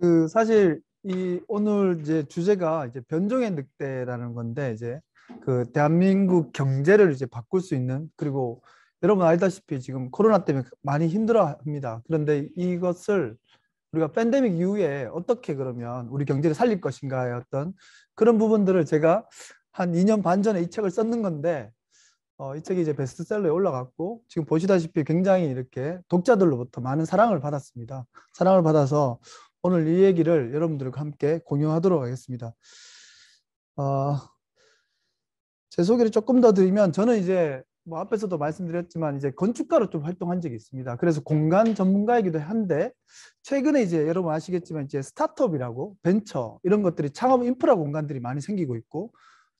그 사실 이 오늘 이제 주제가 이제 변종의 늑대라는 건데 이제 그 대한민국 경제를 이제 바꿀 수 있는 그리고 여러분 알다시피 지금 코로나 때문에 많이 힘들어합니다. 그런데 이것을 우리가 팬데믹 이후에 어떻게 그러면 우리 경제를 살릴 것인가의 어떤 그런 부분들을 제가 한 2년 반 전에 이 책을 썼는 건데 어, 이 책이 이제 베스트셀러에 올라갔고 지금 보시다시피 굉장히 이렇게 독자들로부터 많은 사랑을 받았습니다. 사랑을 받아서 오늘 이 얘기를 여러분들과 함께 공유하도록 하겠습니다. 어, 제 소개를 조금 더 드리면 저는 이제 뭐 앞에서도 말씀드렸지만 이제 건축가로 좀 활동한 적이 있습니다. 그래서 공간 전문가이기도 한데 최근에 이제 여러분 아시겠지만 이제 스타트업이라고 벤처 이런 것들이 창업 인프라 공간들이 많이 생기고 있고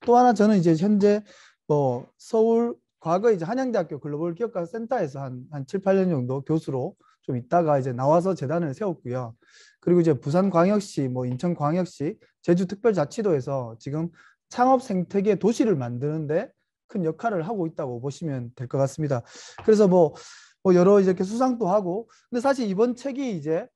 또 하나 저는 이제 현재 뭐 서울 과거 이제 한양대학교 글로벌 기업가 센터에서 한, 한 7, 8년 정도 교수로 좀 있다가 이제 나와서 재단을 세웠고요. 그리고 이제 부산광역시, 뭐 인천광역시, 제주특별자치도에서 지금 창업 생태계 도시를 만드는데 큰 역할을 하고 있다고 보시면 될 것 같습니다. 그래서 뭐, 뭐 여러 이렇게 수상도 하고, 근데 사실 이번 책이 이제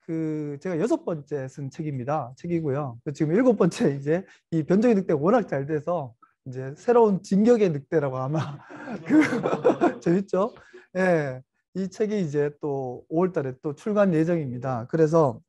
그 제가 여섯 번째 쓴 책입니다. 책이고요. 지금 일곱 번째 이제 이 변종의 늑대가 워낙 잘 돼서 이제 새로운 진격의 늑대라고 아마 그 재밌죠? 예. 이 책이 이제 또 5월 달에 또 출간 예정입니다. 그래서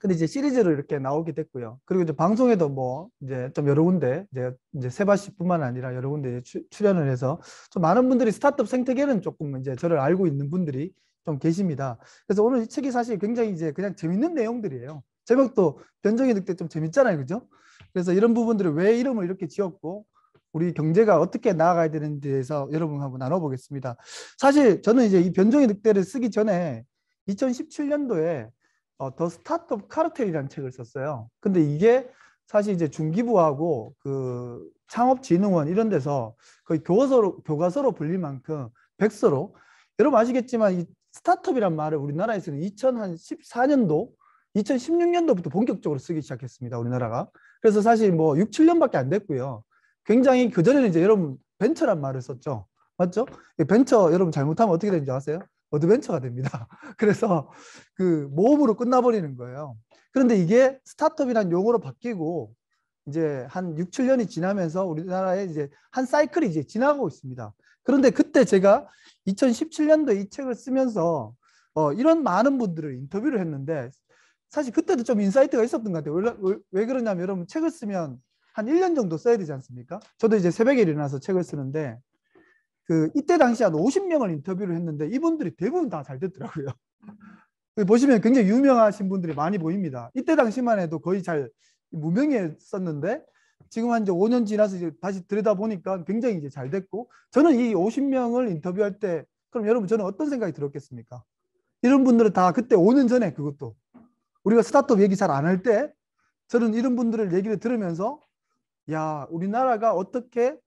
근데 이제 시리즈로 이렇게 나오게 됐고요. 그리고 이제 방송에도 뭐 이제 좀 여러 군데 이제 이제 세바 시뿐만 아니라 여러 군데 추, 출연을 해서 좀 많은 분들이 스타트업 생태계는 조금 이제 저를 알고 있는 분들이 좀 계십니다. 그래서 오늘 이 책이 사실 굉장히 이제 그냥 재밌는 내용들이에요. 제목도 변종이 늑대 좀 재밌잖아요, 그죠? 그래서 이런 부분들을 왜 이름을 이렇게 지었고 우리 경제가 어떻게 나아가야 되는지 대해서 여러분하고 나눠보겠습니다. 사실 저는 이제 이 변종의 늑대를 쓰기 전에 2017년도에 어, 더 스타트업 카르텔이라는 책을 썼어요. 근데 이게 사실 이제 중기부하고 그 창업진흥원 이런 데서 거의 교과서로 교과서로 불릴 만큼 백서로 여러분 아시겠지만 이 스타트업이란 말을 우리나라에서는 2014년도 2016년도부터 본격적으로 쓰기 시작했습니다. 우리나라가. 그래서 사실 뭐 6, 7년밖에 안 됐고요. 굉장히 그전에는 이제 여러분 벤처란 말을 썼죠. 맞죠? 벤처 여러분 잘못하면 어떻게 되는지 아세요? 어드벤처가 됩니다. 그래서 그 모험으로 끝나버리는 거예요. 그런데 이게 스타트업이란 용어로 바뀌고 이제 한 6, 7년이 지나면서 우리나라에 이제 한 사이클이 이제 지나가고 있습니다. 그런데 그때 제가 2017년도 이 책을 쓰면서 어, 이런 많은 분들을 인터뷰를 했는데 사실 그때도 좀 인사이트가 있었던 것 같아요. 왜, 왜, 왜 그러냐면 여러분 책을 쓰면 한 1년 정도 써야 되지 않습니까? 저도 이제 새벽에 일어나서 책을 쓰는데 그 이때 당시 한 50명을 인터뷰를 했는데 이분들이 대부분 다 잘 됐더라고요. 그 보시면 굉장히 유명하신 분들이 많이 보입니다. 이때 당시만 해도 거의 잘 무명했었는데 지금 한 이제 5년 지나서 이제 다시 들여다 보니까 굉장히 이제 잘 됐고 저는 이 50명을 인터뷰할 때 그럼 여러분 저는 어떤 생각이 들었겠습니까? 이런 분들은 다 그때 5년 전에 그것도 우리가 스타트업 얘기 잘 안 할 때 저는 이런 분들을 얘기를 들으면서 야, 우리나라가 어떻게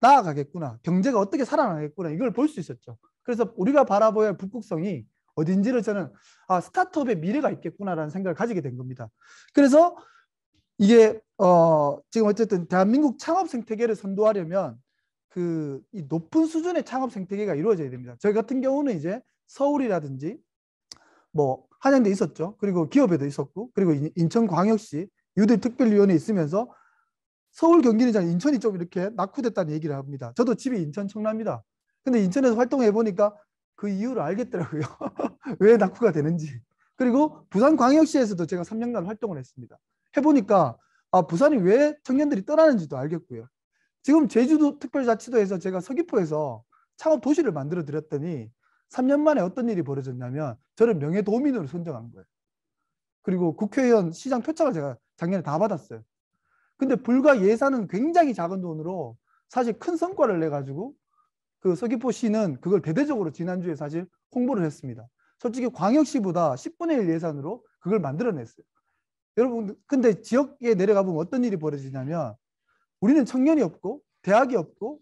나아가겠구나. 경제가 어떻게 살아나겠구나. 이걸 볼 수 있었죠. 그래서 우리가 바라봐야 할 북극성이 어딘지를 저는 아, 스타트업의 미래가 있겠구나라는 생각을 가지게 된 겁니다. 그래서 이게 어, 지금 어쨌든 대한민국 창업 생태계를 선도하려면 그이 높은 수준의 창업 생태계가 이루어져야 됩니다. 저희 같은 경우는 이제 서울이라든지 뭐 한양대 있었죠. 그리고 기업에도 있었고 그리고 인천광역시 유들특별위원회 있으면서 서울 경기는 잘 인천이 좀 이렇게 낙후됐다는 얘기를 합니다. 저도 집이 인천 청라입니다. 근데 인천에서 활동해 보니까 그 이유를 알겠더라고요. 왜 낙후가 되는지. 그리고 부산광역시에서도 제가 3년간 활동을 했습니다. 해보니까 아 부산이 왜 청년들이 떠나는지도 알겠고요. 지금 제주도 특별자치도에서 제가 서귀포에서 창업 도시를 만들어 드렸더니 3년 만에 어떤 일이 벌어졌냐면 저를 명예도민으로 선정한 거예요. 그리고 국회의원 시장 표창을 제가 작년에 다 받았어요. 근데 불과 예산은 굉장히 작은 돈으로 사실 큰 성과를 내가지고 그 서귀포시는 그걸 대대적으로 지난주에 사실 홍보를 했습니다. 솔직히 광역시보다 10분의 1 예산으로 그걸 만들어냈어요. 여러분 근데 지역에 내려가 보면 어떤 일이 벌어지냐면 우리는 청년이 없고 대학이 없고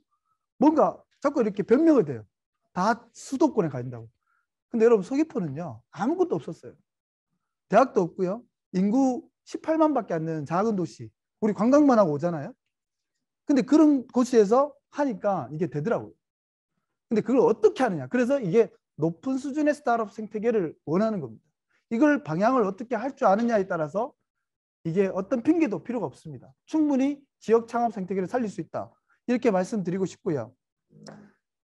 뭔가 자꾸 이렇게 변명을 돼요다 수도권에 가 간다고. 근데 여러분 서귀포는요 아무것도 없었어요. 대학도 없고요. 인구 18만밖에 안 되는 작은 도시 우리 관광만 하고 오잖아요. 근데 그런 곳에서 하니까 이게 되더라고요. 근데 그걸 어떻게 하느냐. 그래서 이게 높은 수준의 스타트업 생태계를 원하는 겁니다. 이걸 방향을 어떻게 할 줄 아느냐에 따라서 이게 어떤 핑계도 필요가 없습니다. 충분히 지역 창업 생태계를 살릴 수 있다. 이렇게 말씀드리고 싶고요.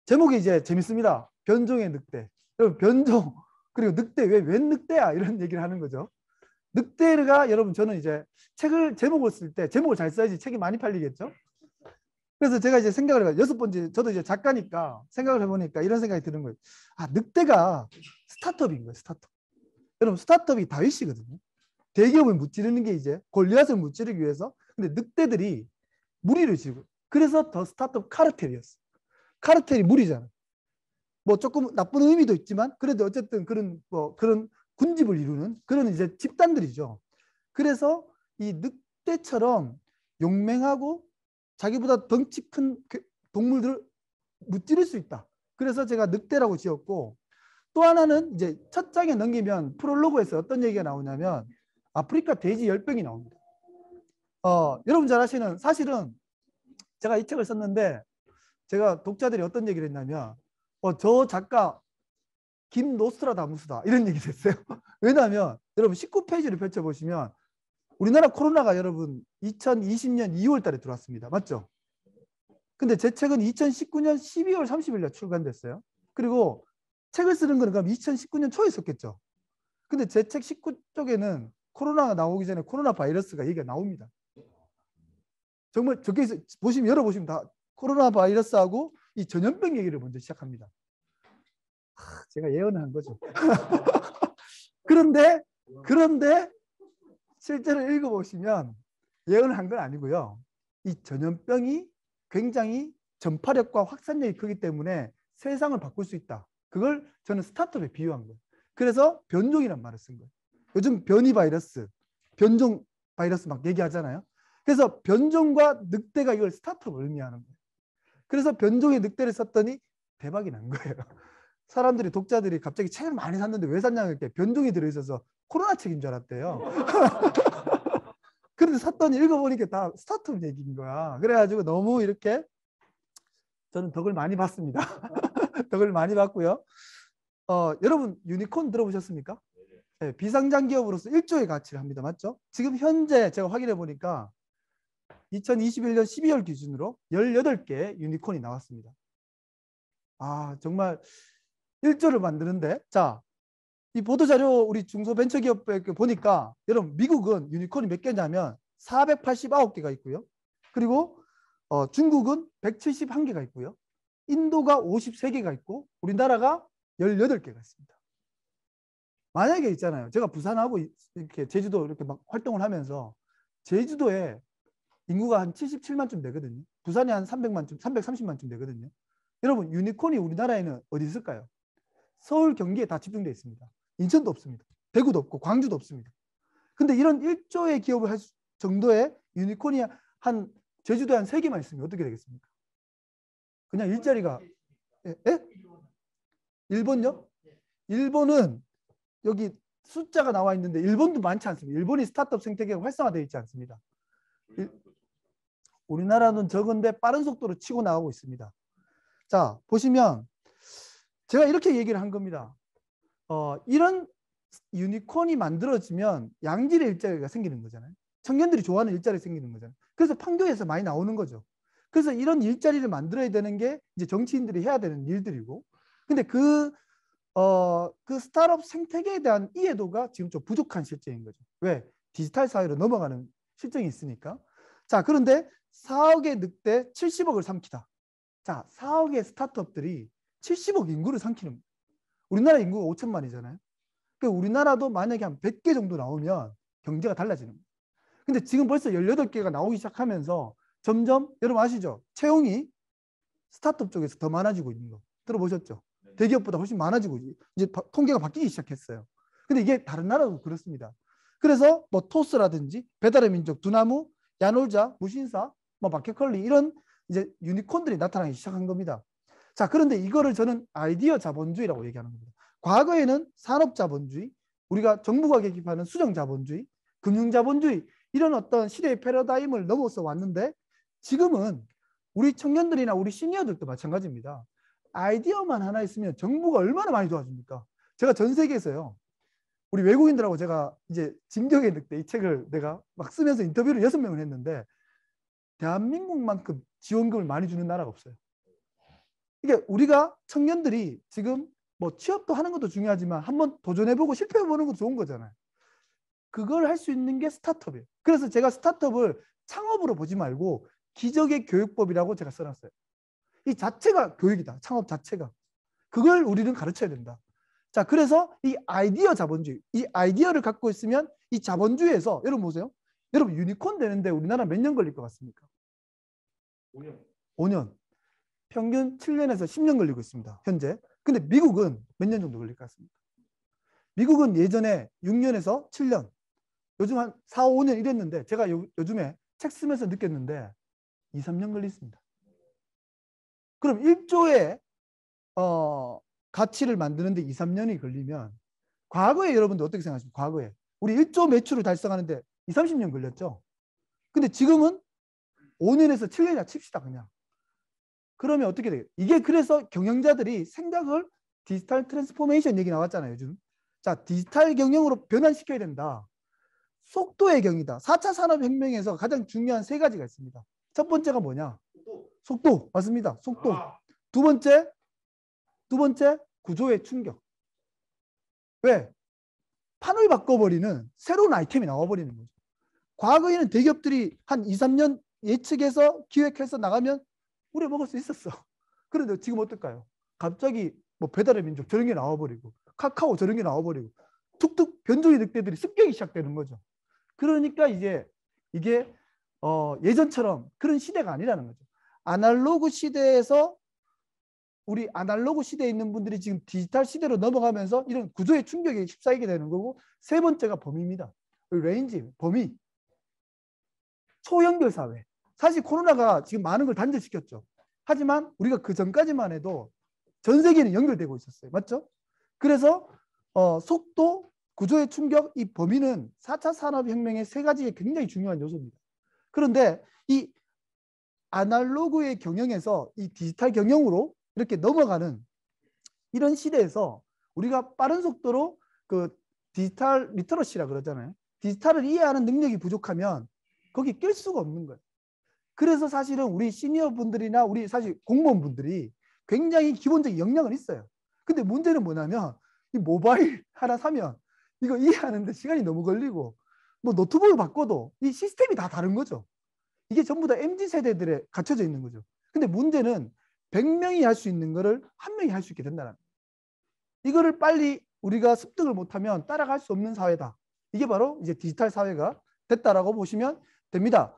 제목이 이제 재밌습니다. 변종의 늑대. 여러분 변종 그리고 늑대 왜 웬 늑대야 이런 얘기를 하는 거죠. 늑대가 여러분 저는 이제 책을 제목을 쓸 때 제목을 잘 써야지 책이 많이 팔리겠죠. 그래서 제가 이제 생각을 해봐요. 여섯 번째 저도 이제 작가니까 생각을 해보니까 이런 생각이 드는 거예요. 아 늑대가 스타트업인 거예요. 스타트업. 여러분 스타트업이 다윗이거든요. 대기업을 무찌르는 게 이제 골리앗을 무찌르기 위해서 근데 늑대들이 무리를 지고 그래서 더 스타트업 카르텔이었어. 카르텔이 무리잖아. 뭐 조금 나쁜 의미도 있지만 그래도 어쨌든 그런 뭐 그런 군집을 이루는 그런 이제 집단들이죠. 그래서 이 늑대처럼 용맹하고 자기보다 덩치 큰 그 동물들을 무찌를 수 있다. 그래서 제가 늑대라고 지었고 또 하나는 이제 첫 장에 넘기면 프롤로그에서 어떤 얘기가 나오냐면 아프리카 돼지 열병이 나옵니다. 어, 여러분 잘 아시는 사실은 제가 이 책을 썼는데 제가 독자들이 어떤 얘기를 했냐면 어, 저 작가 김 노스트라다무스다 이런 얘기 됐어요. 왜냐하면 여러분 19페이지를 펼쳐보시면 우리나라 코로나가 여러분 2020년 2월 달에 들어왔습니다. 맞죠? 근데 제 책은 2019년 12월 30일 날 출간됐어요. 그리고 책을 쓰는 거는 그럼 2019년 초에 썼겠죠. 근데 제 책 19쪽에는 코로나가 나오기 전에 코로나 바이러스가 얘기가 나옵니다. 정말 적혀 있어 보시면 열어보시면 다 코로나 바이러스하고 이 전염병 얘기를 먼저 시작합니다. 제가 예언을 한 거죠. 그런데 그런데 실제로 읽어보시면 예언을 한 건 아니고요. 이 전염병이 굉장히 전파력과 확산력이 크기 때문에 세상을 바꿀 수 있다. 그걸 저는 스타트업에 비유한 거예요. 그래서 변종이란 말을 쓴 거예요. 요즘 변이 바이러스, 변종 바이러스 막 얘기하잖아요. 그래서 변종과 늑대가 이걸 스타트업을 의미하는 거예요. 그래서 변종의 늑대를 썼더니 대박이 난 거예요. 사람들이 독자들이 갑자기 책을 많이 샀는데 왜 샀냐고 이렇게 변동이 들어있어서 코로나 책인 줄 알았대요. 그런데 샀더니 읽어보니까 다 스타트업 얘기인 거야. 그래가지고 너무 이렇게 저는 덕을 많이 봤습니다. 덕을 많이 봤고요. 어, 여러분 유니콘 들어보셨습니까? 네, 비상장 기업으로서 1조의 가치를 합니다. 맞죠? 지금 현재 제가 확인해 보니까 2021년 12월 기준으로 18개 유니콘이 나왔습니다. 아 정말 1조를 만드는데 자, 이 보도자료 우리 중소벤처기업에 그 보니까 여러분 미국은 유니콘이 몇 개냐면 489개가 있고요. 그리고 어, 중국은 171개가 있고요. 인도가 53개가 있고 우리나라가 18개가 있습니다. 만약에 있잖아요. 제가 부산하고 이렇게 제주도 이렇게 막 활동을 하면서 제주도에 인구가 한 77만쯤 되거든요. 부산이 한 300만쯤, 330만쯤 되거든요. 여러분 유니콘이 우리나라에는 어디 있을까요? 서울 경기에 다집중되어 있습니다. 인천도 없습니다. 대구도 없고 광주도 없습니다. 근데 이런 1조의 기업을 할 정도의 유니콘이 한 제주도에 한 3개만 있으면 어떻게 되겠습니까? 그냥 일자리가 예? 예? 일본요? 일본은 여기 숫자가 나와 있는데 일본도 많지 않습니다. 일본이 스타트업 생태계가 활성화되어 있지 않습니다. 일, 우리나라는 적은데 빠른 속도로 치고 나가고 있습니다. 자, 보시면 제가 이렇게 얘기를 한 겁니다. 어, 이런 유니콘이 만들어지면 양질의 일자리가 생기는 거잖아요. 청년들이 좋아하는 일자리 가 생기는 거잖아요. 그래서 판교에서 많이 나오는 거죠. 그래서 이런 일자리를 만들어야 되는 게 이제 정치인들이 해야 되는 일들이고, 근데 그 어, 그 스타트업 생태계에 대한 이해도가 지금 좀 부족한 실정인 거죠. 왜? 디지털 사회로 넘어가는 실정이 있으니까. 자, 그런데 4억의 늑대 70억을 삼키다. 자, 4억의 스타트업들이 70억 인구를 삼키는 우리나라 인구가 5천만이잖아요. 그러니까 우리나라도 만약에 한 100개 정도 나오면 경제가 달라지는 거예요. 근데 지금 벌써 18개가 나오기 시작하면서 점점 여러분 아시죠? 채용이 스타트업 쪽에서 더 많아지고 있는 거 들어보셨죠? 네. 대기업보다 훨씬 많아지고 이제 통계가 바뀌기 시작했어요. 근데 이게 다른 나라도 그렇습니다. 그래서 뭐 토스라든지 배달의 민족, 두나무, 야놀자, 무신사, 뭐 마켓컬리 이런 이제 유니콘들이 나타나기 시작한 겁니다. 자, 그런데 이거를 저는 아이디어 자본주의라고 얘기하는 겁니다. 과거에는 산업 자본주의, 우리가 정부가 개입하는 수정 자본주의, 금융 자본주의 이런 어떤 시대의 패러다임을 넘어서 왔는데 지금은 우리 청년들이나 우리 시니어들도 마찬가지입니다. 아이디어만 하나 있으면 정부가 얼마나 많이 도와줍니까? 제가 전 세계에서요. 우리 외국인들하고 제가 이제 진격의 늑대 이 책을 내가 막 쓰면서 인터뷰를 여섯 명을 했는데 대한민국만큼 지원금을 많이 주는 나라가 없어요. 그러 우리가 청년들이 지금 뭐 취업도 하는 것도 중요하지만 한번 도전해보고 실패해보는 것도 좋은 거잖아요. 그걸 할 수 있는 게 스타트업이에요. 그래서 제가 스타트업을 창업으로 보지 말고 기적의 교육법이라고 제가 써놨어요. 이 자체가 교육이다. 창업 자체가. 그걸 우리는 가르쳐야 된다. 자, 그래서 이 아이디어 자본주의, 이 아이디어를 갖고 있으면 이 자본주의에서 여러분 보세요. 여러분 유니콘 되는데 우리나라 몇 년 걸릴 것 같습니까? 5년. 5년. 평균 7년에서 10년 걸리고 있습니다. 현재. 근데 미국은 몇 년 정도 걸릴 것 같습니다. 미국은 예전에 6년에서 7년, 요즘 한 4, 5년 이랬는데 제가 요, 즘에책 쓰면서 느꼈는데 2, 3년 걸리습니다. 그럼 1조의 어, 가치를 만드는데 2, 3년이 걸리면 과거에 여러분들 어떻게 생각하십니까? 과거에 우리 1조 매출을 달성하는데 2, 30년 걸렸죠. 근데 지금은 5년에서 7년이나 칩시다 그냥. 그러면 어떻게 돼요? 이게 그래서 경영자들이 생각을 디지털 트랜스포메이션 얘기 나왔잖아요, 요즘. 자, 디지털 경영으로 변환시켜야 된다. 속도의 경이다. 4차 산업혁명에서 가장 중요한 세 가지가 있습니다. 첫 번째가 뭐냐? 속도. 맞습니다. 속도. 아. 두 번째, 두 번째 구조의 충격. 왜? 판을 바꿔버리는 새로운 아이템이 나와버리는 거죠. 과거에는 대기업들이 한 2, 3년 예측해서 기획해서 나가면 우리 먹을 수 있었어. 그런데 지금 어떨까요? 갑자기 뭐 배달의 민족 저런 게 나와버리고 카카오 저런 게 나와버리고 툭툭 변종의 늑대들이 습격이 시작되는 거죠. 그러니까 이제 이게 어 예전처럼 그런 시대가 아니라는 거죠. 아날로그 시대에서 우리 아날로그 시대에 있는 분들이 지금 디지털 시대로 넘어가면서 이런 구조의 충격에 휩싸이게 되는 거고 세 번째가 범위입니다. 그 레인지, 범위. 초연결 사회. 사실 코로나가 지금 많은 걸 단절시켰죠. 하지만 우리가 그 전까지만 해도 전 세계는 연결되고 있었어요. 맞죠? 그래서 어, 속도, 구조의 충격, 이 범위는 4차 산업혁명의 세 가지의 굉장히 중요한 요소입니다. 그런데 이 아날로그의 경영에서 이 디지털 경영으로 이렇게 넘어가는 이런 시대에서 우리가 빠른 속도로 그 디지털 리터러시라 그러잖아요. 디지털을 이해하는 능력이 부족하면 거기 낄 수가 없는 거예요. 그래서 사실은 우리 시니어 분들이나 우리 사실 공무원 분들이 굉장히 기본적인 역량은 있어요. 근데 문제는 뭐냐면 이 모바일 하나 사면 이거 이해하는데 시간이 너무 걸리고 뭐 노트북을 바꿔도 이 시스템이 다 다른 거죠. 이게 전부 다 MZ 세대들에 갖춰져 있는 거죠. 근데 문제는 100명이 할 수 있는 거를 한 명이 할 수 있게 된다는 이거를 빨리 우리가 습득을 못하면 따라갈 수 없는 사회다. 이게 바로 이제 디지털 사회가 됐다라고 보시면 됩니다.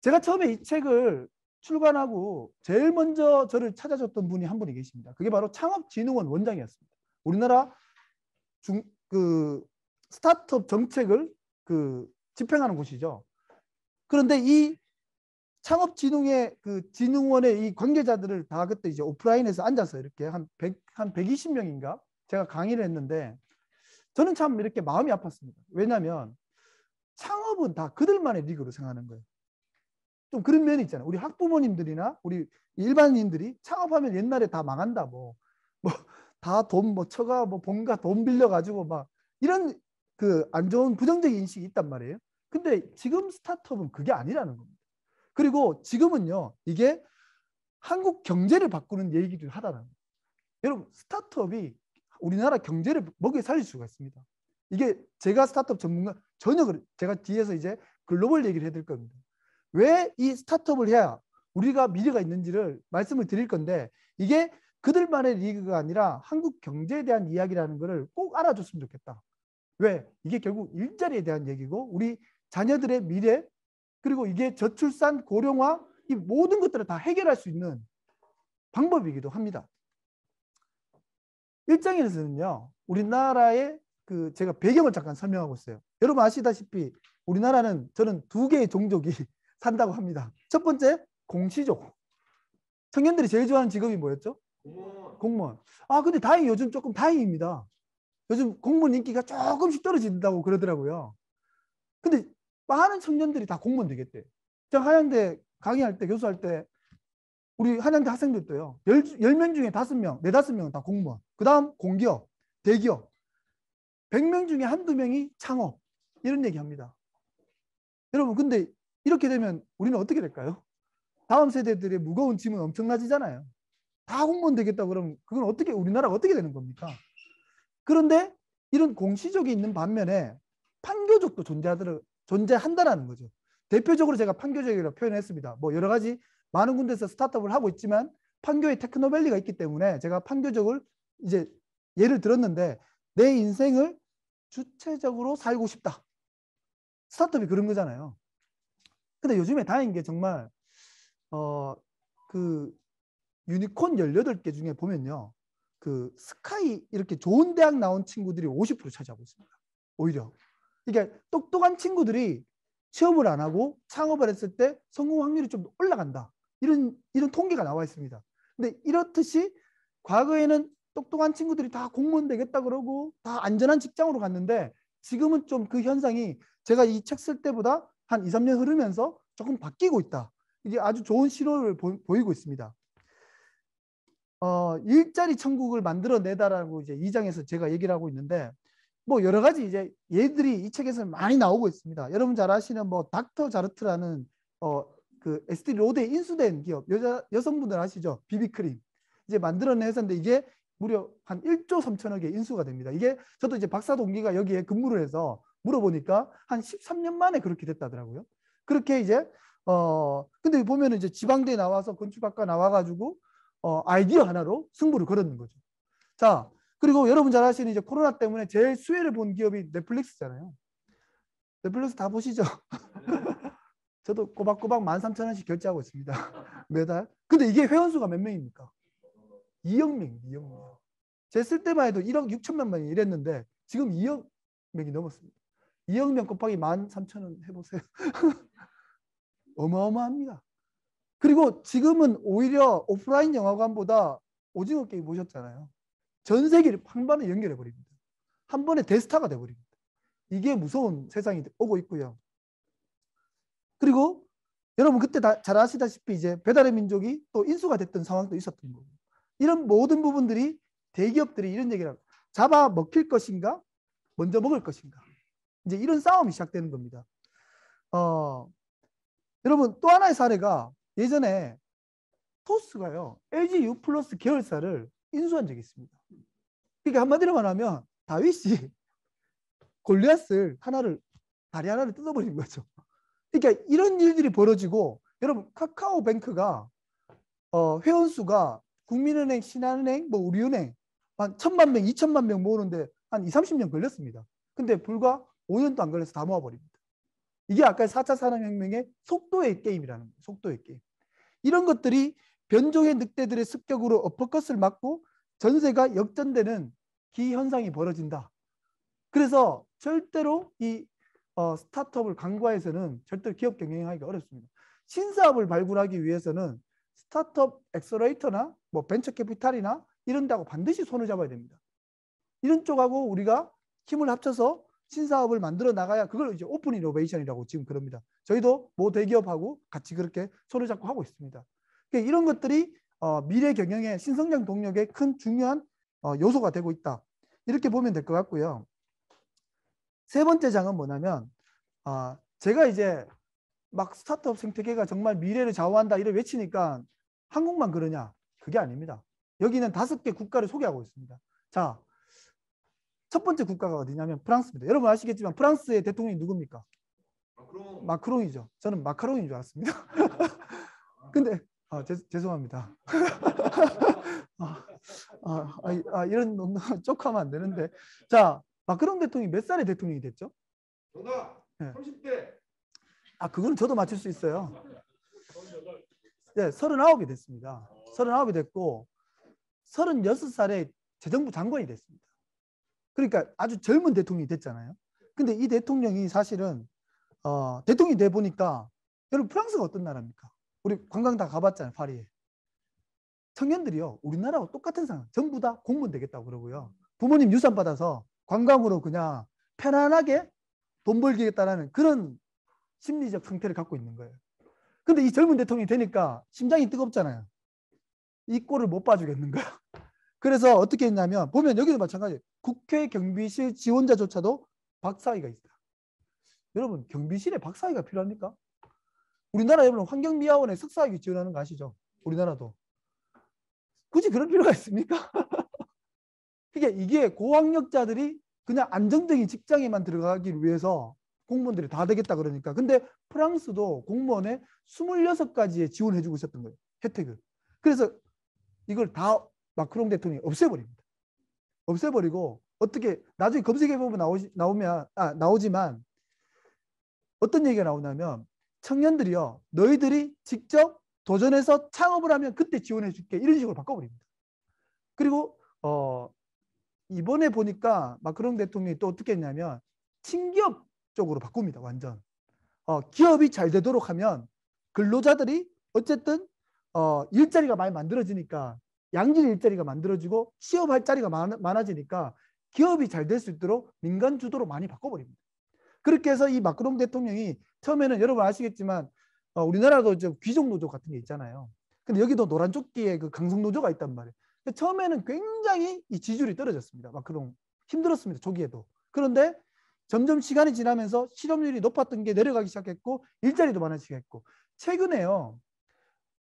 제가 처음에 이 책을 출간하고 제일 먼저 저를 찾아줬던 분이 한 분이 계십니다. 그게 바로 창업진흥원 원장이었습니다. 우리나라 중, 그 스타트업 정책을 그 집행하는 곳이죠. 그런데 이 창업진흥의 그 진흥원의 이 관계자들을 다 그때 이제 오프라인에서 앉아서 이렇게 한 100, 한 120명인가 제가 강의를 했는데 저는 참 이렇게 마음이 아팠습니다. 왜냐하면 창업은 다 그들만의 리그로 생각하는 거예요. 좀 그런 면이 있잖아요. 우리 학부모님들이나 우리 일반인들이 창업하면 옛날에 다 망한다 뭐 뭐 다 돈뭐 뭐, 뭐 처가 뭐 본가 돈 빌려 가지고 막 이런 그 안 좋은 부정적인 인식이 있단 말이에요. 근데 지금 스타트업은 그게 아니라는 겁니다. 그리고 지금은요 이게 한국 경제를 바꾸는 얘기를 하다는 라 거예요. 여러분 스타트업이 우리나라 경제를 먹여 살릴 수가 있습니다. 이게 제가 스타트업 전문가 전혀 제가 뒤에서 이제 글로벌 얘기를 해드릴 겁니다. 왜이 스타트업을 해야 우리가 미래가 있는지를 말씀을 드릴 건데 이게 그들만의 리그가 아니라 한국 경제에 대한 이야기라는 것을 꼭 알아줬으면 좋겠다. 왜? 이게 결국 일자리에 대한 얘기고 우리 자녀들의 미래 그리고 이게 저출산 고령화 이 모든 것들을 다 해결할 수 있는 방법이기도 합니다. 일장에서는요 우리나라의 그 제가 배경을 잠깐 설명하고 있어요. 여러분 아시다시피 우리나라는 저는 두 개의 종족이 산다고 합니다. 첫 번째 공시족 청년들이 제일 좋아하는 직업이 뭐였죠? 공무원. 공무원. 아 근데 다행히 요즘 조금 다행입니다. 요즘 공무원 인기가 조금씩 떨어진다고 그러더라고요. 근데 많은 청년들이 다 공무원 되겠대. 제가 한양대 강의할 때 교수할 때 우리 한양대 학생들도요. 10명 중에 5명 4, 5 명은 다 공무원. 그 다음 공기업, 대기업. 1 0 0명 중에 한두 명이 창업. 이런 얘기합니다. 여러분 근데 이렇게 되면 우리는 어떻게 될까요? 다음 세대들의 무거운 짐은 엄청나지잖아요. 다 공무원 되겠다 그러면 그건 어떻게 우리나라가 어떻게 되는 겁니까? 그런데 이런 공시적이 있는 반면에 판교적도 존재하더라, 존재한다라는 거죠. 대표적으로 제가 판교적이라고 표현했습니다. 뭐 여러 가지 많은 군데서 에 스타트업을 하고 있지만 판교의 테크노밸리가 있기 때문에 제가 판교적을 이제 예를 들었는데 내 인생을 주체적으로 살고 싶다. 스타트업이 그런 거잖아요. 근데 요즘에 다행인 게 정말 어 그 유니콘 18개 중에 보면요. 그 스카이 이렇게 좋은 대학 나온 친구들이 50% 차지하고 있습니다. 오히려. 그러니까 똑똑한 친구들이 취업을 안 하고 창업을 했을 때 성공 확률이 좀 올라간다. 이런 이런 통계가 나와 있습니다. 근데 이렇듯이 과거에는 똑똑한 친구들이 다 공무원 되겠다 그러고 다 안전한 직장으로 갔는데 지금은 좀 그 현상이 제가 이 책 쓸 때보다 한 2, 3년 흐르면서 조금 바뀌고 있다. 이게 아주 좋은 신호를 보이고 있습니다. 어, 일자리 천국을 만들어내다라고 이제 2장에서 제가 얘기를 하고 있는데 뭐 여러 가지 이제 얘들이 이 책에서 많이 나오고 있습니다. 여러분 잘 아시는 뭐 닥터 자르트라는 어, 그 SD 로드에 인수된 기업 여자 여성분들 아시죠? 비비크림 이제 만들어낸 회사인데 이게 무려 한 1조 3천억에 인수가 됩니다. 이게 저도 이제 박사 동기가 여기에 근무를 해서 물어보니까 한 13년 만에 그렇게 됐다더라고요. 그렇게 이제 어 근데 보면 이제 지방대 나와서 건축학과 나와가지고 어 아이디어 하나로 승부를 걸었는 거죠. 자 그리고 여러분 잘 아시는 이제 코로나 때문에 제일 수혜를 본 기업이 넷플릭스잖아요. 넷플릭스 다 보시죠. 저도 꼬박꼬박 13,000원씩 결제하고 있습니다. 매달. 근데 이게 회원수가 몇 명입니까? 2억 명, 2억 명. 제쓸 때만 해도 1억 6천만 명이 이랬는데 지금 2억 명이 넘었습니다. 2억 명 곱하기 13,000원 해보세요. 어마어마합니다. 그리고 지금은 오히려 오프라인 영화관보다 오징어 게임 보셨잖아요. 전 세계를 한 번에 연결해 버립니다. 한 번에 대스타가 돼 버립니다. 이게 무서운 세상이 오고 있고요. 그리고 여러분 그때 다 잘 아시다시피 이제 배달의 민족이 또 인수가 됐던 상황도 있었던 거고 이런 모든 부분들이 대기업들이 이런 얘기를 합니 잡아 먹힐 것인가 먼저 먹을 것인가 이제 이런 싸움이 시작되는 겁니다. 어, 여러분 또 하나의 사례가 예전에 토스가요 LG U 플러스 계열사를 인수한 적이 있습니다. 그러니까 한마디로 말하면 다윗이 골리앗을 하나를 다리 하나를 뜯어버린 거죠. 그러니까 이런 일들이 벌어지고 여러분 카카오뱅크가 어, 회원 수가 국민은행, 신한은행, 뭐 우리은행 한 천만 명, 이천만 명 모으는데 한 2, 30년 걸렸습니다. 근데 불과 5년도 안 걸려서 다 모아버립니다. 이게 아까 4차 산업혁명의 속도의 게임이라는 거예요. 속도의 게임. 이런 것들이 변종의 늑대들의 습격으로 어퍼컷을 맞고 전세가 역전되는 기현상이 벌어진다. 그래서 절대로 이 어, 스타트업을 강과해서는 절대로 기업 경영하기가 어렵습니다. 신사업을 발굴하기 위해서는 스타트업 엑셀레이터나 뭐 벤처 캐피탈이나 이런 데하고 반드시 손을 잡아야 됩니다. 이런 쪽하고 우리가 힘을 합쳐서 신사업을 만들어 나가야 그걸 이제 오픈 이노베이션이라고 지금 그럽니다. 저희도 모 대기업하고 같이 그렇게 손을 잡고 하고 있습니다. 그러니까 이런 것들이 어, 미래 경영의 신성장 동력의 큰 중요한 어, 요소가 되고 있다. 이렇게 보면 될 것 같고요. 세 번째 장은 뭐냐면 어, 제가 이제 막 스타트업 생태계가 정말 미래를 좌우한다 이래 외치니까 한국만 그러냐? 그게 아닙니다. 여기는 다섯 개 국가를 소개하고 있습니다. 자, 첫 번째 국가가 어디냐면 프랑스입니다. 여러분 아시겠지만 프랑스의 대통령이 누굽니까? 마크롱. 마크롱이죠. 저는 마카롱인 줄 알았습니다. 아. 근데 아, 제, 죄송합니다. 아, 아, 아, 이런 농담 쪽하면 안 되는데 자 마크롱 대통령이 몇살에 대통령이 됐죠? 정답 30대 아 그거는 저도 맞출 수 있어요 네, 39이 됐습니다 39이 됐고 36살에 재정부 장관이 됐습니다 그러니까 아주 젊은 대통령이 됐잖아요. 근데 이 대통령이 사실은 어, 대통령이 돼 보니까 여러분 프랑스가 어떤 나라입니까? 우리 관광 다 가봤잖아요, 파리에. 청년들이요, 우리나라와 똑같은 상황, 전부 다 공무원 되겠다고 그러고요. 부모님 유산 받아서 관광으로 그냥 편안하게 돈 벌기겠다라는 그런 심리적 상태를 갖고 있는 거예요. 근데 이 젊은 대통령이 되니까 심장이 뜨겁잖아요. 이 꼴을 못 봐주겠는 거야. 그래서 어떻게 했냐면 보면 여기도 마찬가지예요. 국회 경비실 지원자조차도 박사위가 있다. 여러분 경비실에 박사위가 필요합니까? 우리나라 여러분 환경미화원에 석사위 지원하는 거 아시죠? 우리나라도. 굳이 그런 필요가 있습니까? 이게 이게 고학력자들이 그냥 안정적인 직장에만 들어가기 위해서 공무원들이 다 되겠다 그러니까. 근데 프랑스도 공무원에 26가지의 지원해 주고 있었던 거예요. 혜택을. 그래서 이걸 다 마크롱 대통령이 없애버립니다. 없애버리고 어떻게 나중에 검색해 보면 나오 나오면 아 나오지만 어떤 얘기가 나오냐면 청년들이요 너희들이 직접 도전해서 창업을 하면 그때 지원해 줄게 이런 식으로 바꿔버립니다. 그리고 어 이번에 보니까 마크롱 대통령이 또 어떻게 했냐면 신기업 쪽으로 바꿉니다. 완전 어, 기업이 잘 되도록 하면 근로자들이 어쨌든 어, 일자리가 많이 만들어지니까 양질 일자리가 만들어지고 취업할 자리가 많아지니까 기업이 잘 될 수 있도록 민간 주도로 많이 바꿔버립니다. 그렇게 해서 이 마크롱 대통령이 처음에는 여러분 아시겠지만 어, 우리나라도 좀 귀족 노조 같은 게 있잖아요. 근데 여기도 노란 조끼에 그 강성 노조가 있단 말이에요. 처음에는 굉장히 이 지지율이 떨어졌습니다. 마크롱 힘들었습니다. 초기에도. 그런데 점점 시간이 지나면서 실업률이 높았던 게 내려가기 시작했고 일자리도 많아지게했고 최근에요.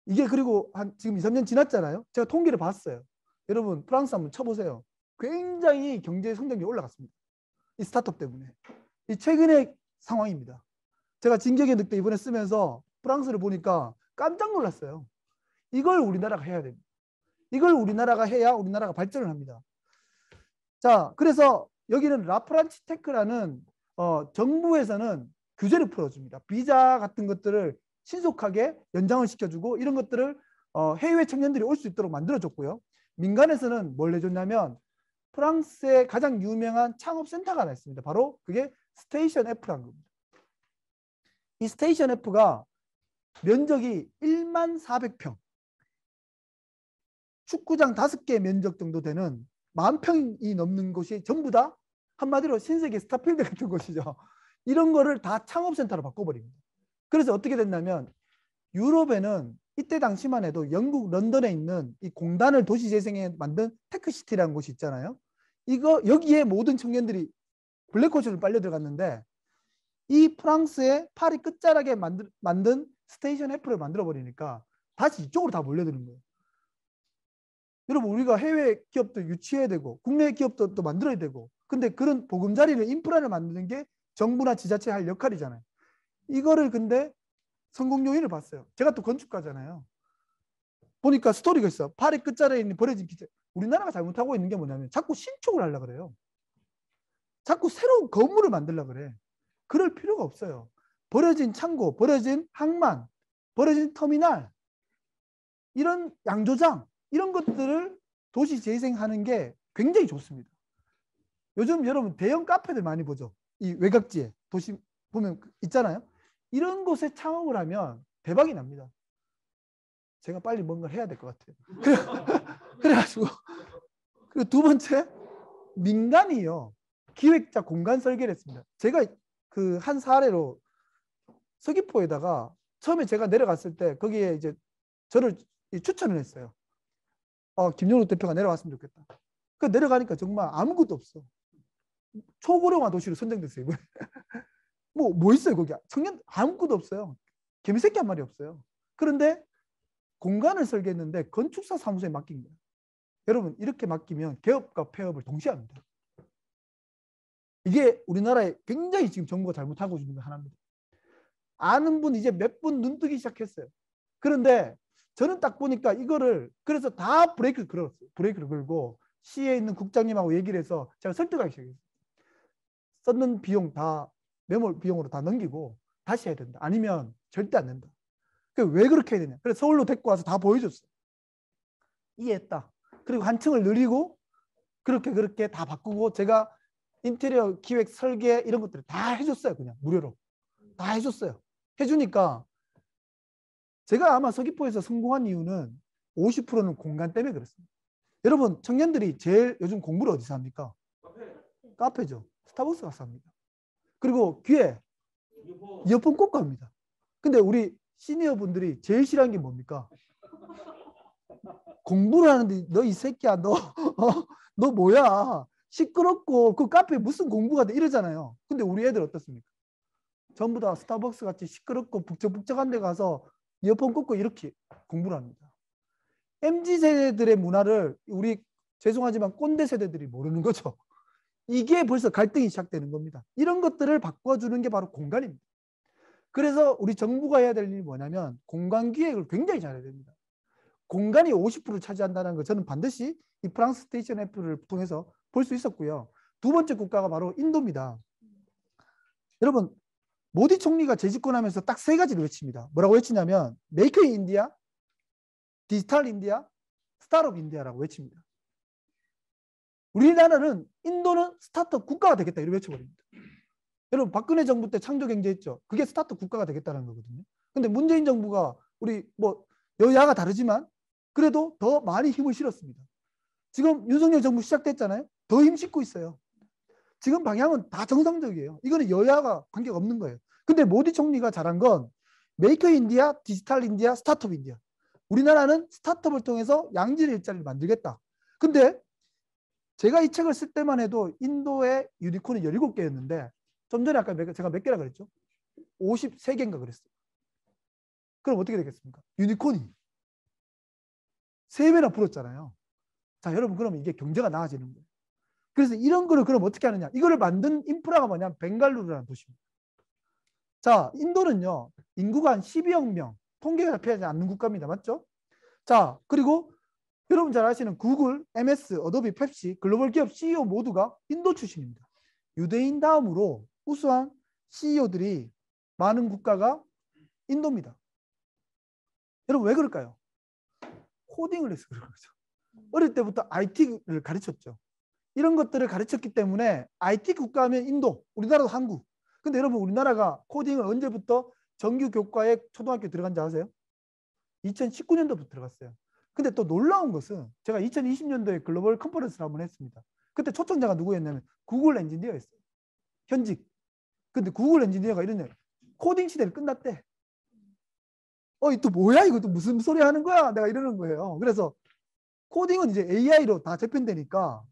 이게 그리고 한 지금 2, 3년 지났잖아요. 제가 통계를 봤어요. 여러분 프랑스 한번 쳐보세요. 굉장히 경제 성장률이 올라갔습니다. 이 스타트업 때문에. 이 최근의 상황입니다. 제가 진격의 늑대 이번에 쓰면서 프랑스를 보니까 깜짝 놀랐어요. 이걸 우리나라가 해야 됩니다. 이걸 우리나라가 해야 우리나라가 발전을 합니다. 자, 그래서 여기는 라프란치 테크라는 어, 정부에서는 규제를 풀어줍니다. 비자 같은 것들을 신속하게 연장을 시켜주고 이런 것들을 어, 해외 청년들이 올 수 있도록 만들어줬고요. 민간에서는 뭘 해줬냐면 프랑스의 가장 유명한 창업센터가 하나 있습니다. 바로 그게 스테이션 F라는 겁니다. 이 스테이션 F가 면적이 1만 400평 축구장 5개 면적 정도 되는 만 평이 넘는 곳이 전부 다 한마디로 신세계 스타필드 같은 곳이죠. 이런 거를 다 창업센터로 바꿔버립니다. 그래서 어떻게 됐냐면 유럽에는 이때 당시만 해도 영국 런던에 있는 이 공단을 도시재생에 만든 테크시티라는 곳이 있잖아요. 이거 여기에 모든 청년들이 블랙홀처럼 빨려 들어갔는데 이 프랑스의 파리 끝자락에 만들, 만든 스테이션 해프를 만들어 버리니까 다시 이쪽으로 다 몰려드는 거예요. 여러분 우리가 해외 기업도 유치해야 되고 국내 기업도 또 만들어야 되고 근데 그런 보금자리를 인프라를 만드는 게 정부나 지자체 할 역할이잖아요. 이거를 근데 성공 요인을 봤어요. 제가 또 건축가잖아요. 보니까 스토리가 있어. 팔의 끝자리에 있는 버려진 기재. 우리나라가 잘못하고 있는 게 뭐냐면 자꾸 신축을 하려 그래요. 자꾸 새로운 건물을 만들려 그래. 그럴 필요가 없어요. 버려진 창고, 버려진 항만, 버려진 터미널, 이런 양조장, 이런 것들을 도시 재생하는 게 굉장히 좋습니다. 요즘 여러분 대형 카페들 많이 보죠. 이 외곽지에 도시 보면 있잖아요. 이런 곳에 창업을 하면 대박이 납니다. 제가 빨리 뭔가를 해야 될 것 같아요. 그래, 가지고 그리고 두 번째 민간이요 기획자 공간 설계를 했습니다. 제가 그 한 사례로 서귀포에다가 처음에 제가 내려갔을 때 거기에 이제 저를 추천을 했어요. 어, 김용우 대표가 내려왔으면 좋겠다. 그 내려가니까 정말 아무것도 없어. 초고령화 도시로 선정됐어요. 뭐, 뭐 있어요, 거기? 청년 아무것도 없어요. 개미새끼 한 마리 없어요. 그런데 공간을 설계했는데 건축사 사무소에 맡긴 거예요. 여러분, 이렇게 맡기면 개업과 폐업을 동시에 합니다. 이게 우리나라에 굉장히 지금 정부가 잘못하고 있는 거 하나입니다. 아는 분 이제 몇 분 눈뜨기 시작했어요. 그런데 저는 딱 보니까 이거를 그래서 다 브레이크를 걸었어요. 브레이크를 걸고 시에 있는 국장님하고 얘기를 해서 제가 설득하기 시작했어요. 썼는 비용 다 매몰 비용으로 다 넘기고 다시 해야 된다. 아니면 절대 안 된다. 그왜 그렇게 해야 되냐. 그래서 서울로 데리고 와서 다 보여줬어. 이해했다. 그리고 한 층을 늘리고 그렇게 그렇게 다 바꾸고 제가 인테리어 기획 설계 이런 것들을 다 해줬어요. 그냥 무료로. 다 해줬어요. 해주니까 제가 아마 서귀포에서 성공한 이유는 50%는 공간 때문에 그렇습니다 여러분 청년들이 제일 요즘 공부를 어디서 합니까? 카페. 카페죠. 스타벅스 가서 합니다. 그리고 귀에 이어폰 꽂고 합니다. 근데 우리 시니어 분들이 제일 싫어하는 게 뭡니까? 공부를 하는데 너 이 새끼야 너너 어, 뭐야 시끄럽고 그 카페 무슨 공부가 돼 이러잖아요. 근데 우리 애들 어떻습니까? 전부 다 스타벅스 같이 시끄럽고 북적북적한 데 가서 이어폰 꽂고 이렇게 공부를 합니다. MZ 세대들의 문화를 우리 죄송하지만 꼰대 세대들이 모르는 거죠. 이게 벌써 갈등이 시작되는 겁니다. 이런 것들을 바꿔주는 게 바로 공간입니다. 그래서 우리 정부가 해야 될 일이 뭐냐면 공간 기획을 굉장히 잘해야 됩니다. 공간이 50%를 차지한다는 것 저는 반드시 이 프랑스 스테이션 애플을 통해서 볼 수 있었고요. 두 번째 국가가 바로 인도입니다. 여러분 모디 총리가 재집권하면서 딱 세 가지를 외칩니다. 뭐라고 외치냐면 메이크 인 인디아, 디지털 인디아, 스타트업 인디아라고 외칩니다. 우리나라는 인도는 스타트업 국가가 되겠다 이렇게 외쳐버립니다. 여러분 박근혜 정부 때 창조경제 있죠. 그게 스타트업 국가가 되겠다는 거거든요. 근데 문재인 정부가 우리 뭐 여야가 다르지만 그래도 더 많이 힘을 실었습니다. 지금 윤석열 정부 시작됐잖아요. 더 힘 싣고 있어요. 지금 방향은 다 정상적이에요. 이거는 여야가 관계가 없는 거예요. 근데 모디 총리가 잘한 건 메이커 인디아, 디지털 인디아, 스타트업 인디아. 우리나라는 스타트업을 통해서 양질 일자리를 만들겠다. 근데 제가 이 책을 쓸 때만 해도 인도의 유니콘이 17개였는데 좀 전에 아까 제가 몇 개라 그랬죠? 53개인가 그랬어요. 그럼 어떻게 되겠습니까? 유니콘이 3배나 불었잖아요. 자, 여러분 그러면 이게 경제가 나아지는 거예요. 그래서 이런 거를 그럼 어떻게 하느냐? 이거를 만든 인프라가 뭐냐 벵갈루르라는 도시입니다. 자, 인도는요. 인구가 한 12억 명. 통계가 잡히지 않는 국가입니다. 맞죠? 자, 그리고 여러분 잘 아시는 구글, MS, 어도비, 펩시, 글로벌 기업 CEO 모두가 인도 출신입니다. 유대인 다음으로 우수한 CEO들이 많은 국가가 인도입니다. 여러분 왜 그럴까요? 코딩을 해서 그런 거죠. 어릴 때부터 IT를 가르쳤죠. 이런 것들을 가르쳤기 때문에 IT 국가하면 인도, 우리나라도 한국. 근데 여러분 우리나라가 코딩을 언제부터 정규 교과에 초등학교 들어간지 아세요? 2019년도부터 들어갔어요. 근데 또 놀라운 것은 제가 2020년도에 글로벌 컨퍼런스를 한번 했습니다. 그때 초청자가 누구였냐면 구글 엔지니어였어요. 현직. 근데 구글 엔지니어가 이러냐. 코딩 시대를 끝났대. 어, 이 또 뭐야? 이거 또 무슨 소리 하는 거야? 내가 이러는 거예요. 그래서 코딩은 이제 AI로 다 재편되니까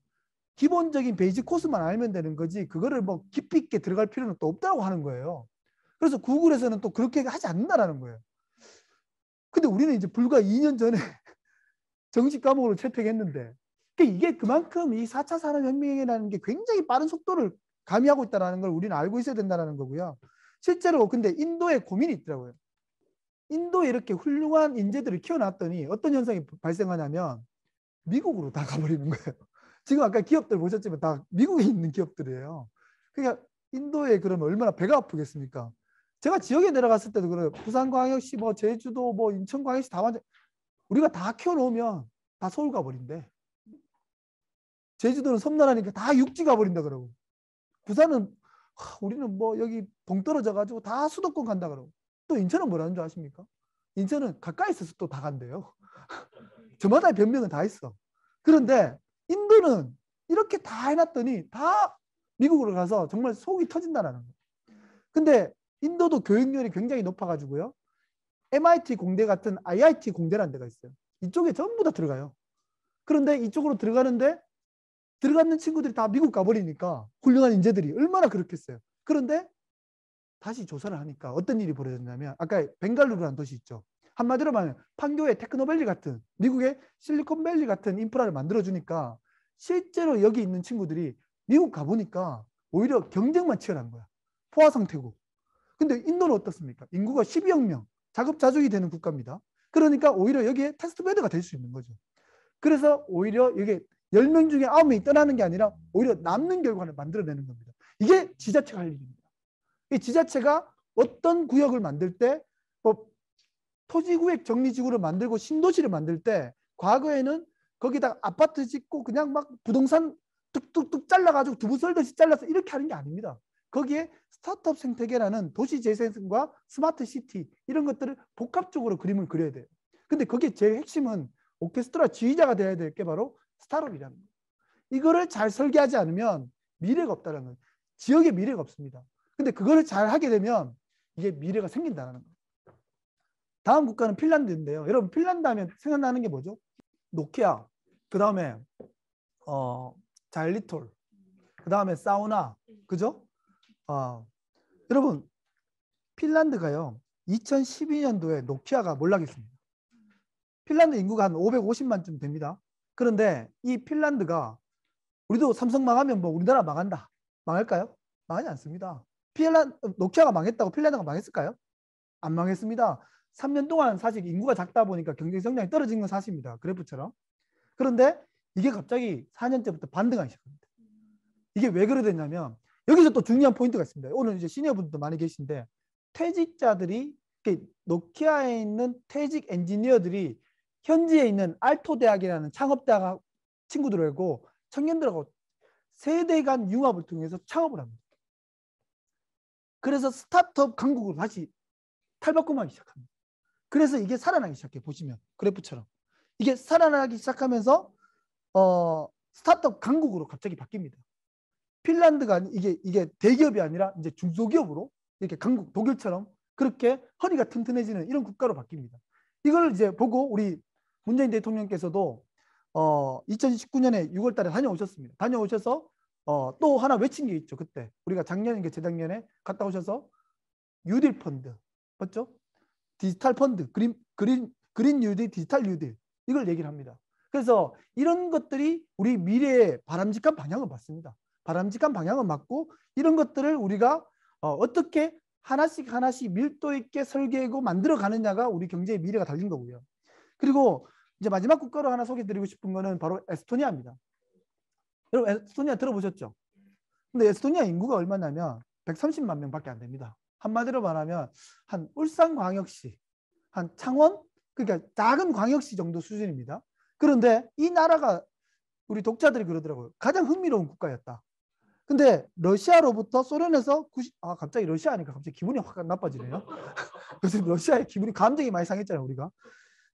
기본적인 베이직 코스만 알면 되는 거지 그거를 뭐 깊이 있게 들어갈 필요는 또 없다고 하는 거예요. 그래서 구글에서는 또 그렇게 하지 않는다라는 거예요. 근데 우리는 이제 불과 2년 전에 정식 과목으로 채택했는데 그러니까 이게 그만큼 이 4차 산업혁명이라는 게 굉장히 빠른 속도를 가미하고 있다는 걸 우리는 알고 있어야 된다는 거고요. 실제로 근데 인도에 고민이 있더라고요. 인도에 이렇게 훌륭한 인재들을 키워놨더니 어떤 현상이 발생하냐면 미국으로 다 가버리는 거예요. 지금 아까 기업들 보셨지만 다 미국에 있는 기업들이에요. 그러니까 인도에 그러면 얼마나 배가 아프겠습니까? 제가 지역에 내려갔을 때도 그래요. 부산광역시, 뭐 제주도, 뭐 인천광역시 다 완전 우리가 다 키워놓으면 다 서울 가버린대. 제주도는 섬나라니까 다 육지 가버린다 그러고. 부산은 하, 우리는 뭐 여기 동떨어져 가지고 다 수도권 간다 그러고. 또 인천은 뭐라는 줄 아십니까? 인천은 가까이 있어서 또 다 간대요. 저마다 변명은 다 있어. 그런데 인도는 이렇게 다 해놨더니 다 미국으로 가서 정말 속이 터진다라는 거. 근데 인도도 교육열이 굉장히 높아가지고요. MIT 공대 같은 IIT 공대라는 데가 있어요. 이쪽에 전부 다 들어가요. 그런데 이쪽으로 들어가는데 들어가는 친구들이 다 미국 가버리니까 훌륭한 인재들이 얼마나 그렇겠어요. 그런데 다시 조사를 하니까 어떤 일이 벌어졌냐면 아까 벵갈루르라는 도시 있죠. 한마디로 말하면 판교의 테크노밸리 같은 미국의 실리콘밸리 같은 인프라를 만들어주니까 실제로 여기 있는 친구들이 미국 가보니까 오히려 경쟁만 치열한 거야. 포화 상태고. 근데 인도는 어떻습니까? 인구가 12억 명. 자급자족이 되는 국가입니다. 그러니까 오히려 여기에 테스트베드가 될 수 있는 거죠. 그래서 오히려 이게 10명 중에 9명이 떠나는 게 아니라 오히려 남는 결과를 만들어내는 겁니다. 이게 지자체가 할 일입니다. 이 지자체가 어떤 구역을 만들 때, 뭐, 토지구역 정리지구를 만들고 신도시를 만들 때, 과거에는 거기다가 아파트 짓고 그냥 막 부동산 뚝뚝뚝 잘라가지고 두부 썰듯이 잘라서 이렇게 하는 게 아닙니다. 거기에 스타트업 생태계라는 도시 재생과 스마트 시티 이런 것들을 복합적으로 그림을 그려야 돼요. 근데 그게 제 핵심은 오케스트라 지휘자가 돼야 될 게 바로 스타트업이라는 거예요. 이거를 잘 설계하지 않으면 미래가 없다는 거예요. 지역에 미래가 없습니다. 근데 그거를 잘 하게 되면 이게 미래가 생긴다는 거예요. 다음 국가는 핀란드인데요. 여러분 핀란드 하면 생각나는 게 뭐죠? 노키아, 그 다음에 어, 일리톨그 다음에 사우나, 그죠? 어, 여러분 핀란드가요. 2012년도에 노키아가 몰락했습니다. 핀란드 인구가 한 550만쯤 됩니다. 그런데 이 핀란드가 우리도 삼성 망하면 뭐 우리나라 망한다. 망할까요? 망하지 않습니다. 핀란 노키아가 망했다고 핀란드가 망했을까요? 안 망했습니다. 3년 동안 사실 인구가 작다 보니까 경제 성장이 떨어진 건 사실입니다. 그래프처럼. 그런데 이게 갑자기 4년째부터 반등하기 시작합니다. 이게 왜 그러됐냐면 여기서 또 중요한 포인트가 있습니다. 오늘 이제 시니어 분들도 많이 계신데 퇴직자들이 노키아에 있는 퇴직 엔지니어들이 현지에 있는 알토 대학이라는 창업 대학 친구들하고 청년들하고 세대 간 융합을 통해서 창업을 합니다. 그래서 스타트업 강국으로 다시 탈바꿈하기 시작합니다. 그래서 이게 살아나기 시작해 보시면 그래프처럼 이게 살아나기 시작하면서 어 스타트업 강국으로 갑자기 바뀝니다. 핀란드가 이게 이게 대기업이 아니라 이제 중소기업으로 이렇게 강국 독일처럼 그렇게 허리가 튼튼해지는 이런 국가로 바뀝니다. 이걸 이제 보고 우리 문재인 대통령께서도 어 2019년에 6월 달에 다녀오셨습니다. 다녀오셔서 어또 하나 외친 게 있죠. 그때 우리가 작년인가 재작년에 갔다 오셔서 뉴딜 펀드 맞죠? 디지털 펀드 그린 그린 그린 뉴딜 디지털 뉴딜 이걸 얘기를 합니다. 그래서 이런 것들이 우리 미래의 바람직한 방향을 봤습니다. 바람직한 방향은 맞고 이런 것들을 우리가 어, 어떻게 하나씩 하나씩 밀도 있게 설계하고 만들어 가느냐가 우리 경제의 미래가 달린 거고요. 그리고 이제 마지막 국가로 하나 소개드리고 해 싶은 거는 바로 에스토니아입니다. 여러분 에스토니아 들어보셨죠? 근데 에스토니아 인구가 얼마냐면 130만 명밖에 안 됩니다. 한마디로 말하면 한 울산광역시, 한 창원, 그러니까 작은 광역시 정도 수준입니다. 그런데 이 나라가 우리 독자들이 그러더라고요. 가장 흥미로운 국가였다. 근데 러시아로부터 소련에서 90, 아 갑자기 러시아니까 갑자기 기분이 확 나빠지네요. 그래서 러시아의 기분이 감정이 많이 상했잖아요 우리가.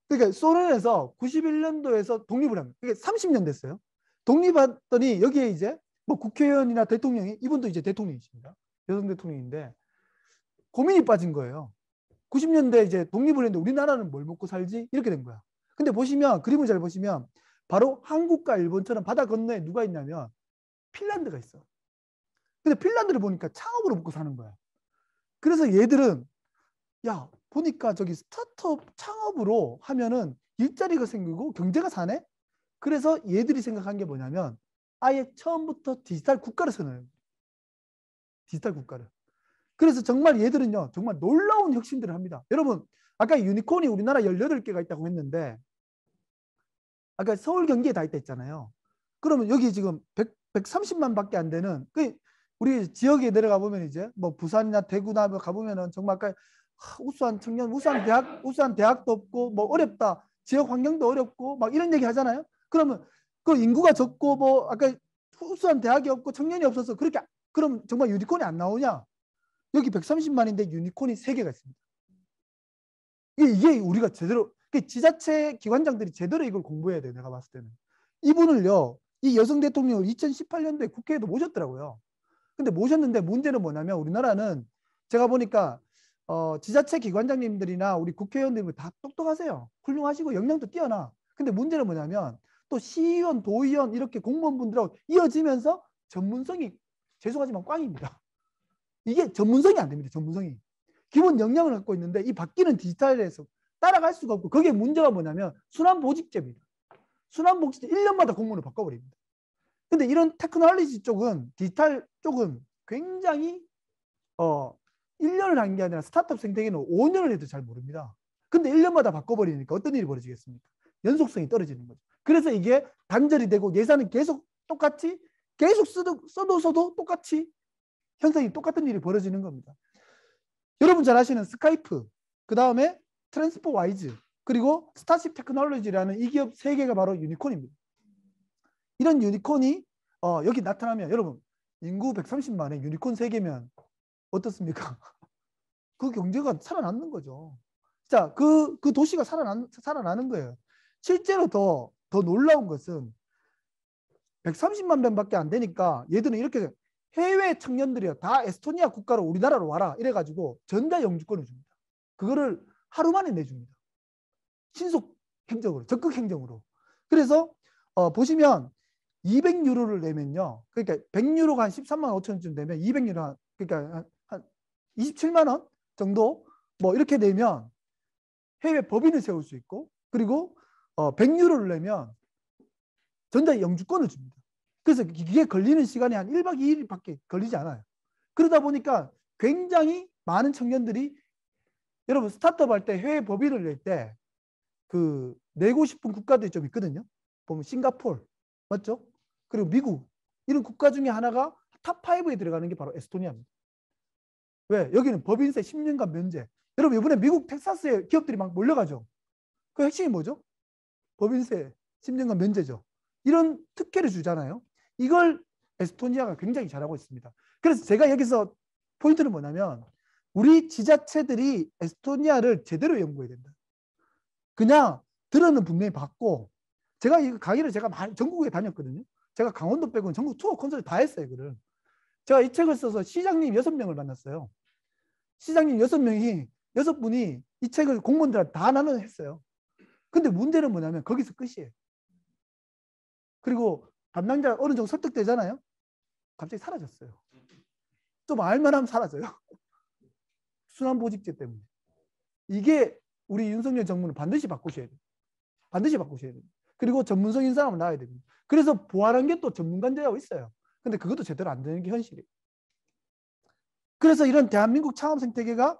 그러니까 소련에서 91년도에서 독립을 합니다. 그게 그러 30년 됐어요. 독립했더니 여기에 이제 뭐 국회의원이나 대통령이 이분도 이제 대통령이십니다. 여성 대통령인데 고민이 빠진 거예요. 90년대 이제 독립을 했는데 우리나라는 뭘 먹고 살지 이렇게 된 거야. 근데 보시면 그림을 잘 보시면 바로 한국과 일본처럼 바다 건너에 누가 있냐면 핀란드가 있어. 근데 핀란드를 보니까 창업으로 먹고 사는 거야. 그래서 얘들은 야 보니까 저기 스타트업 창업으로 하면은 일자리가 생기고 경제가 사네. 그래서 얘들이 생각한 게 뭐냐면 아예 처음부터 디지털 국가를 선언해요. 디지털 국가를. 그래서 정말 얘들은요 정말 놀라운 혁신들을 합니다. 여러분 아까 유니콘이 우리나라 18개가 있다고 했는데 아까 서울 경기에 다 있다 했잖아요. 그러면 여기 지금 100, 130만 밖에 안 되는 그 우리 지역에 내려가 보면 이제 뭐 부산이나 대구나 뭐 가 보면은 정말 아까 그, 우수한 청년, 우수한 대학, 우수한 대학도 없고 뭐 어렵다. 지역 환경도 어렵고 막 이런 얘기 하잖아요. 그러면 그 인구가 적고 뭐 아까 우수한 대학이 없고 청년이 없어서 그렇게 그럼 정말 유니콘이 안 나오냐? 여기 130만인데 유니콘이 3개가 있습니다. 이게 우리가 제대로 그 지자체 기관장들이 제대로 이걸 공부해야 돼 내가 봤을 때는. 이분을요. 이 여성 대통령을 2018년도에 국회에도 모셨더라고요. 근데 모셨는데 문제는 뭐냐면 우리나라는 제가 보니까 어, 지자체 기관장님들이나 우리 국회의원님들 다 똑똑하세요. 훌륭하시고 역량도 뛰어나. 근데 문제는 뭐냐면 또 시의원, 도의원 이렇게 공무원분들하고 이어지면서 전문성이 죄송하지만 꽝입니다. 이게 전문성이 안 됩니다. 전문성이. 기본 역량을 갖고 있는데 이 바뀌는 디지털에서 따라갈 수가 없고 그게 문제가 뭐냐면 순환 보직제입니다. 순환 보직제 1년마다 공무원을 바꿔버립니다. 근데 이런 테크놀로지 쪽은 디지털 쪽은 굉장히 어 1년을 한 게 아니라 스타트업 생태계는 5년을 해도 잘 모릅니다. 근데 1년마다 바꿔버리니까 어떤 일이 벌어지겠습니까? 연속성이 떨어지는 거죠. 그래서 이게 단절이 되고 예산은 계속 똑같이 계속 써도 써도, 써도 똑같이 현상이 똑같은 일이 벌어지는 겁니다. 여러분 잘 아시는 스카이프, 그 다음에 트랜스포 와이즈, 그리고 스타쉽 테크놀로지라는 이 기업 세 개가 바로 유니콘입니다. 이런 유니콘이 어, 여기 나타나면 여러분 인구 130만에 유니콘 3개면 어떻습니까? 그 경제가 살아남는 거죠. 자, 그, 그 도시가 살아난, 살아나는 거예요. 실제로 더, 더 놀라운 것은 130만 명밖에 안 되니까 얘들은 이렇게 해외 청년들이요. 다 에스토니아 국가로 우리나라로 와라. 이래가지고 전자 영주권을 줍니다. 그거를 하루 만에 내줍니다. 신속 행정으로, 적극 행정으로. 그래서 어, 보시면 200유로를 내면요. 그러니까 100유로가 한 13만 5천 원쯤 되면 200유로 한, 그러니까 한 27만 원 정도 뭐 이렇게 내면 해외 법인을 세울 수 있고 그리고 어 100유로를 내면 전자 영주권을 줍니다. 그래서 이게 걸리는 시간이 한 1박 2일밖에 걸리지 않아요. 그러다 보니까 굉장히 많은 청년들이 여러분 스타트업 할 때 해외 법인을 낼 때 그 내고 싶은 국가들이 좀 있거든요. 보면 싱가폴 맞죠? 그리고 미국 이런 국가 중에 하나가 탑5에 들어가는 게 바로 에스토니아입니다. 왜? 여기는 법인세 10년간 면제. 여러분 이번에 미국 텍사스에 기업들이 막 몰려가죠. 그 핵심이 뭐죠? 법인세 10년간 면제죠. 이런 특혜를 주잖아요. 이걸 에스토니아가 굉장히 잘하고 있습니다. 그래서 제가 여기서 포인트는 뭐냐면 우리 지자체들이 에스토니아를 제대로 연구해야 된다. 그냥 들어는 분명히 받고 제가 이 강의를 제가 전국에 다녔거든요. 제가 강원도 빼고 는 전국 투어 콘서트 다 했어요, 이를 제가 이 책을 써서 시장님 여섯 명을 만났어요. 시장님 여섯 명이 여섯 분이 이 책을 공무원들한테 다 나눠 했어요. 근데 문제는 뭐냐면 거기서 끝이에요. 그리고 담당자 어느 정도 설득되잖아요. 갑자기 사라졌어요. 좀 알만하면 사라져요. 순환보직제 때문에. 이게 우리 윤석열 정부는 반드시 바꾸셔야 돼요. 반드시 바꾸셔야 돼요. 그리고 전문성인 사람을 낳아야 됩니다. 그래서 보완한 게 또 전문가제하고 있어요. 근데 그것도 제대로 안 되는 게 현실이에요. 그래서 이런 대한민국 창업 생태계가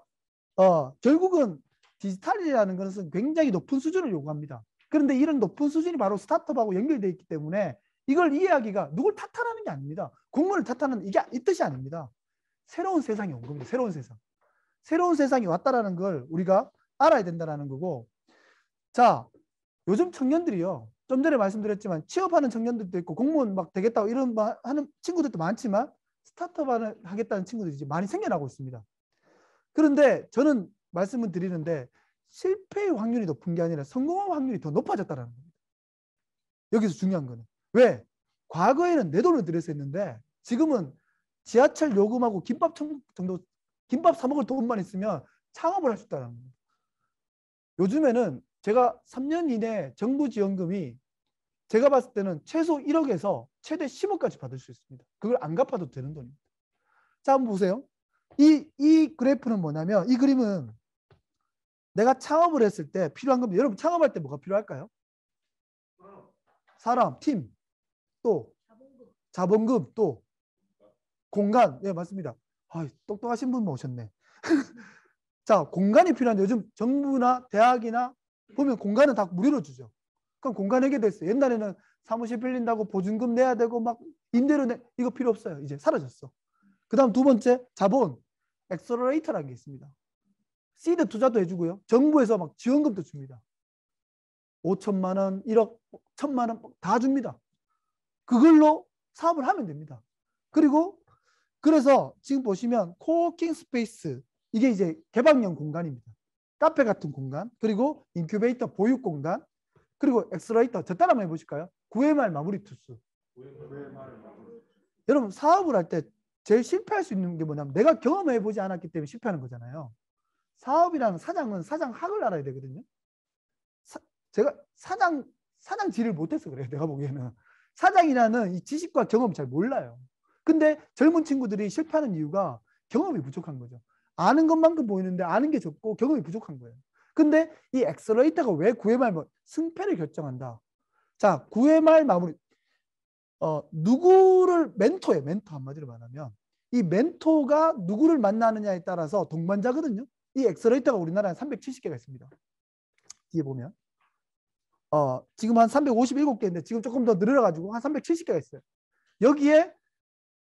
어, 결국은 디지털이라는 것은 굉장히 높은 수준을 요구합니다. 그런데 이런 높은 수준이 바로 스타트업하고 연결돼 있기 때문에 이걸 이해하기가 누굴 탓하라는 게 아닙니다. 국무을 탓하는 이게 이 뜻이 아닙니다. 새로운 세상이 온 겁니다. 새로운 세상. 새로운 세상이 왔다라는 걸 우리가 알아야 된다라는 거고. 자, 요즘 청년들이요. 좀 전에 말씀드렸지만 취업하는 청년들도 있고 공무원 막 되겠다고 이런 하는 친구들도 많지만 스타트업을 하겠다는 친구들이 이제 많이 생겨나고 있습니다. 그런데 저는 말씀을 드리는데 실패의 확률이 높은 게 아니라 성공할 확률이 더 높아졌다는 겁니다. 여기서 중요한 거는 왜? 과거에는 내 돈을 들여서 했는데 지금은 지하철 요금하고 김밥 정도 김밥 사 먹을 돈만 있으면 창업을 할 수 있다는 겁니다. 요즘에는 제가 3년 이내 정부 지원금이 제가 봤을 때는 최소 1억에서 최대 10억까지 받을 수 있습니다. 그걸 안 갚아도 되는 돈입니다. 자, 한번 보세요. 이, 이 그래프는 뭐냐면 이 그림은 내가 창업을 했을 때 필요한 겁니다. 여러분 창업할 때 뭐가 필요할까요? 사람, 팀, 또 자본금, 또 공간. 네, 맞습니다. 아, 똑똑하신 분 모셨네. 자, 공간이 필요한데 요즘 정부나 대학이나 보면 공간은 다 무료로 주죠. 그럼 공간 에게됐어 옛날에는 사무실 빌린다고 보증금 내야 되고 막 임대료 내 이거 필요 없어요. 이제 사라졌어. 그다음 두 번째 자본 엑셀러레이터라는 게 있습니다. 시드 투자도 해주고요. 정부에서 막 지원금도 줍니다. 5천만 원, 1억, 1천만 원 다 줍니다. 그걸로 사업을 하면 됩니다. 그리고 그래서 지금 보시면 코워킹 스페이스 이게 이제 개방형 공간입니다. 카페 같은 공간, 그리고 인큐베이터 보육 공간, 그리고 엑스레이터. 저 따라 한번 해보실까요? 9회말 마무리 투수. 여러분 사업을 할 때 제일 실패할 수 있는 게 뭐냐면 내가 경험해보지 않았기 때문에 실패하는 거잖아요. 사업이라는 사장은 사장 학을 알아야 되거든요. 사, 제가 사장 사장 질을 못해서 그래요. 내가 보기에는 사장이라는 이 지식과 경험 을잘 몰라요. 근데 젊은 친구들이 실패하는 이유가 경험이 부족한 거죠. 아는 것만큼 보이는데 아는 게 적고 경험이 부족한 거예요. 근데 이 엑셀레이터가 왜 9회말 뭐 승패를 결정한다. 자, 9회말 마무리. 어, 누구를 멘토예요. 멘토 한마디로 말하면 이 멘토가 누구를 만나느냐에 따라서 동반자거든요. 이 엑셀레이터가 우리나라에 370개가 있습니다. 뒤에 보면 어, 지금 한 357개인데 지금 조금 더 늘어나가지고 한 370개가 있어요. 여기에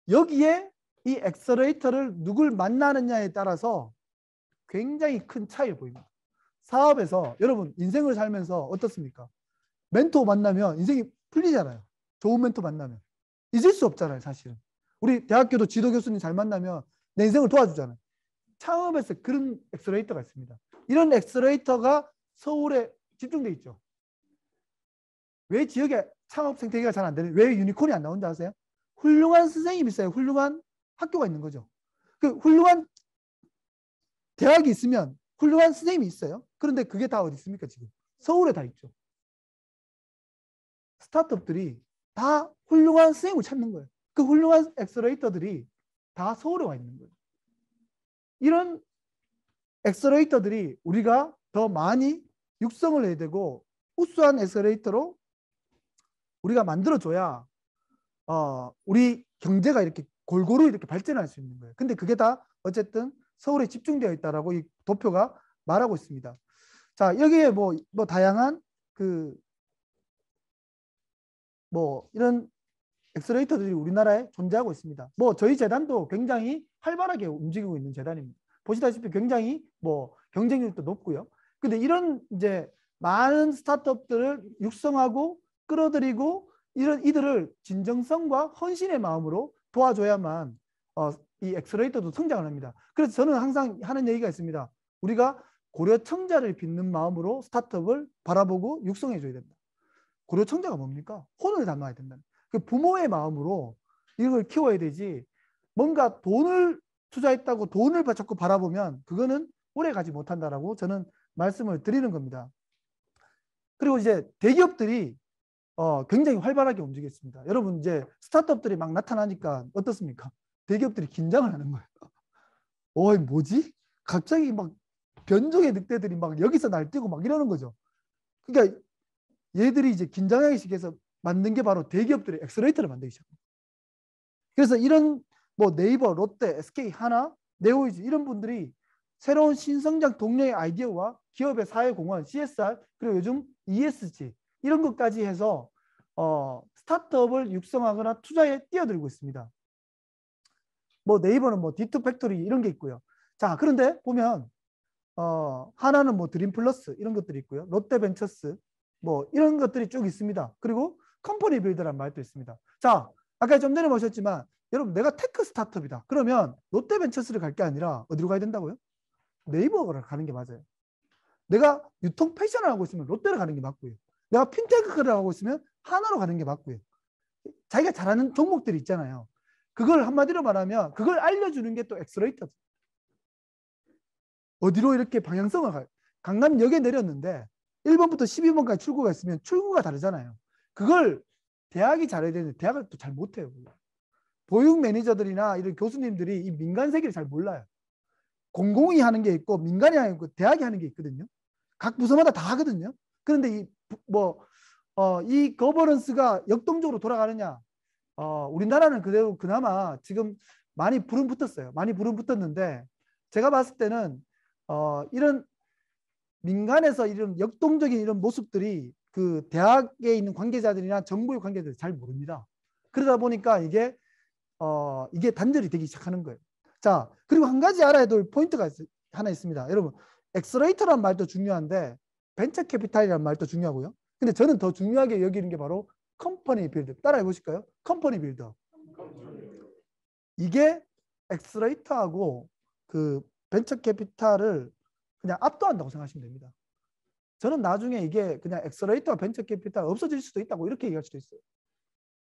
여기에 이 엑셀레이터를 누굴 만나느냐에 따라서 굉장히 큰 차이 를 보입니다. 사업에서 여러분 인생을 살면서 어떻습니까? 멘토 만나면 인생이 풀리잖아요. 좋은 멘토 만나면 잊을 수 없잖아요, 사실은. 우리 대학교도 지도 교수님 잘 만나면 내 인생을 도와주잖아요. 창업에서 그런 엑스레이터가 있습니다. 이런 엑스레이터가 서울에 집중돼 있죠. 왜 지역에 창업 생태계가 잘 안 되는? 왜 유니콘이 안 나온다 하세요? 훌륭한 선생님 있어요. 훌륭한 학교가 있는 거죠. 그 훌륭한 대학이 있으면 훌륭한 선생님이 있어요. 그런데 그게 다 어디 있습니까 지금? 서울에 다 있죠. 스타트업들이 다 훌륭한 선생님을 찾는 거예요. 그 훌륭한 엑셀레이터들이 다 서울에 와 있는 거예요. 이런 엑셀레이터들이 우리가 더 많이 육성을 해야 되고 우수한 엑셀레이터로 우리가 만들어줘야 어, 우리 경제가 이렇게 골고루 이렇게 발전할 수 있는 거예요. 근데 그게 다 어쨌든 서울에 집중되어 있다라고 이 도표가 말하고 있습니다. 자, 여기에 뭐, 뭐, 다양한 그, 뭐, 이런 엑스레이터들이 우리나라에 존재하고 있습니다. 뭐, 저희 재단도 굉장히 활발하게 움직이고 있는 재단입니다. 보시다시피 굉장히 뭐, 경쟁률도 높고요. 근데 이런 이제 많은 스타트업들을 육성하고 끌어들이고 이런 이들을 진정성과 헌신의 마음으로 도와줘야만 어, 이 엑스레이터도 성장을 합니다. 그래서 저는 항상 하는 얘기가 있습니다. 우리가 고려 청자를 빚는 마음으로 스타트업을 바라보고 육성해 줘야 된다. 고려 청자가 뭡니까? 혼을 담아야 된다. 그 부모의 마음으로 이걸 키워야 되지. 뭔가 돈을 투자했다고 돈을 자꾸 바라보면 그거는 오래 가지 못한다라고 저는 말씀을 드리는 겁니다. 그리고 이제 대기업들이 어, 굉장히 활발하게 움직였습니다. 여러분 이제 스타트업들이 막 나타나니까 어떻습니까? 대기업들이 긴장을 하는 거예요. 어이 뭐지? 갑자기 막 변종의 늑대들이 막 여기서 날뛰고 막 이러는 거죠. 그러니까 얘들이 이제 긴장하기 시작해서 만든 게 바로 대기업들의 엑스레이터를 만들기 시작합니다. 그래서 이런 뭐 네이버, 롯데, SK, 하나, 네오이즈 이런 분들이 새로운 신성장 동료의 아이디어와 기업의 사회공헌, CSR 그리고 요즘 ESG 이런 것까지 해서 어, 스타트업을 육성하거나 투자에 뛰어들고 있습니다. 뭐 네이버는 뭐 디트 팩토리 이런 게 있고요. 자, 그런데 보면 어, 하나는 뭐 드림 플러스 이런 것들이 있고요. 롯데 벤처스 뭐 이런 것들이 쭉 있습니다. 그리고 컴퍼니 빌드라는 말도 있습니다. 자, 아까 좀 전에 보셨지만 여러분 내가 테크 스타트업이다. 그러면 롯데 벤처스를 갈 게 아니라 어디로 가야 된다고요? 네이버를 가는 게 맞아요. 내가 유통 패션을 하고 있으면 롯데를 가는 게 맞고요. 내가 핀테크를 하고 있으면 하나로 가는 게 맞고요. 자기가 잘하는 종목들이 있잖아요. 그걸 한마디로 말하면 그걸 알려주는 게 또 엑스레이터죠. 어디로 이렇게 방향성을 가요. 강남역에 내렸는데 1번부터 12번까지 출구가 있으면 출구가 다르잖아요. 그걸 대학이 잘해야 되는데 대학을 또 잘 못해요. 보육 매니저들이나 이런 교수님들이 이 민간 세계를 잘 몰라요. 공공이 하는 게 있고 민간이 하는 게 있고 대학이 하는 게 있거든요. 각 부서마다 다 하거든요. 그런데 이 뭐, 어, 이 거버넌스가 역동적으로 돌아가느냐. 어, 우리나라는 그대로 그나마 지금 많이 불은 붙었어요. 많이 불은 붙었는데 제가 봤을 때는 어, 이런 민간에서 이런 역동적인 이런 모습들이 그 대학에 있는 관계자들이나 정부의 관계들이잘 모릅니다. 그러다 보니까 이게 어, 이게 단절이 되기 시작하는 거예요. 자, 그리고 한 가지 알아야 될 포인트가 하나 있습니다. 여러분, 엑스레이터란 말도 중요한데 벤처 캐피탈이라는 말도 중요하고요. 근데 저는 더 중요하게 여기는 게 바로 컴퍼니 빌드 따라해 보실까요? 컴퍼니 빌드 이게 엑스레이터하고 그 벤처 캐피탈을 그냥 압도한다고 생각하시면 됩니다. 저는 나중에 이게 그냥 엑스레이터와 벤처 캐피탈 없어질 수도 있다고 이렇게 얘기할 수도 있어요.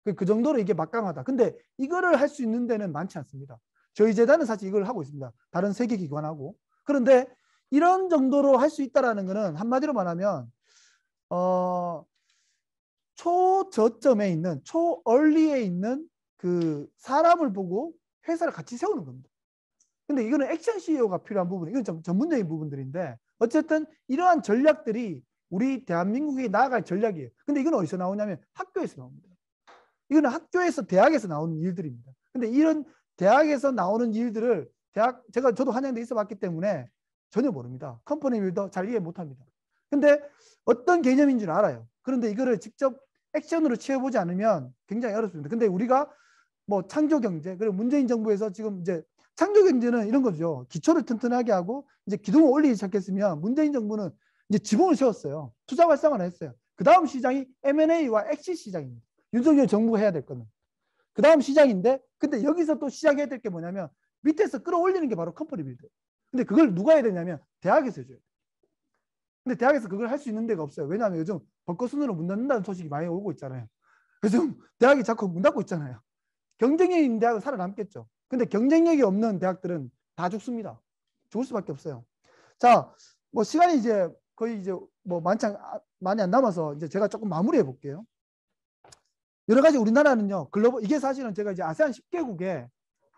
그, 그 정도로 이게 막강하다. 근데 이거를 할 수 있는 데는 많지 않습니다. 저희 재단은 사실 이걸 하고 있습니다. 다른 세계 기관하고. 그런데 이런 정도로 할 수 있다라는 거는 한마디로 말하면 어, 초저점에 있는 초얼리에 있는 그 사람을 보고 회사를 같이 세우는 겁니다. 근데 이거는 액션 CEO가 필요한 부분, 이건 좀 전문적인 부분들인데 어쨌든 이러한 전략들이 우리 대한민국이 나아갈 전략이에요. 근데 이건 어디서 나오냐면 학교에서 나옵니다. 이거는 학교에서 대학에서 나오는 일들입니다. 근데 이런 대학에서 나오는 일들을 대학 제가 저도 한양대 있어봤기 때문에 전혀 모릅니다. 컴퍼니 빌더 잘 이해 못합니다. 근데 어떤 개념인 줄 알아요. 그런데 이거를 직접 액션으로 취해보지 않으면 굉장히 어렵습니다. 근데 우리가 뭐 창조 경제 그리고 문재인 정부에서 지금 이제 창조 경제는 이런 거죠. 기초를 튼튼하게 하고 이제 기둥을 올리기 시작했으면 문재인 정부는 이제 지붕을 세웠어요. 투자 활성화를 했어요. 그 다음 시장이 M&A와 엑시 시장입니다. 윤석열 정부가 해야 될 거는. 그 다음 시장인데 근데 여기서 또 시작해야 될 게 뭐냐면 밑에서 끌어올리는 게 바로 컴퍼니 빌드예요. 근데 그걸 누가 해야 되냐면 대학에서 해줘요. 근데 대학에서 그걸 할 수 있는 데가 없어요. 왜냐하면 요즘 벚꽃순으로 문 닫는다는 소식이 많이 오고 있잖아요. 요즘 대학이 자꾸 문 닫고 있잖아요. 경쟁력 있는 대학은 살아남겠죠. 근데 경쟁력이 없는 대학들은 다 죽습니다. 죽을 수밖에 없어요. 자, 뭐 시간이 이제 거의 이제 뭐만지 아, 많이 안 남아서 이제 제가 조금 마무리해 볼게요. 여러 가지 우리나라는요 글로벌 이게 사실은 제가 이제 아세안 10개국에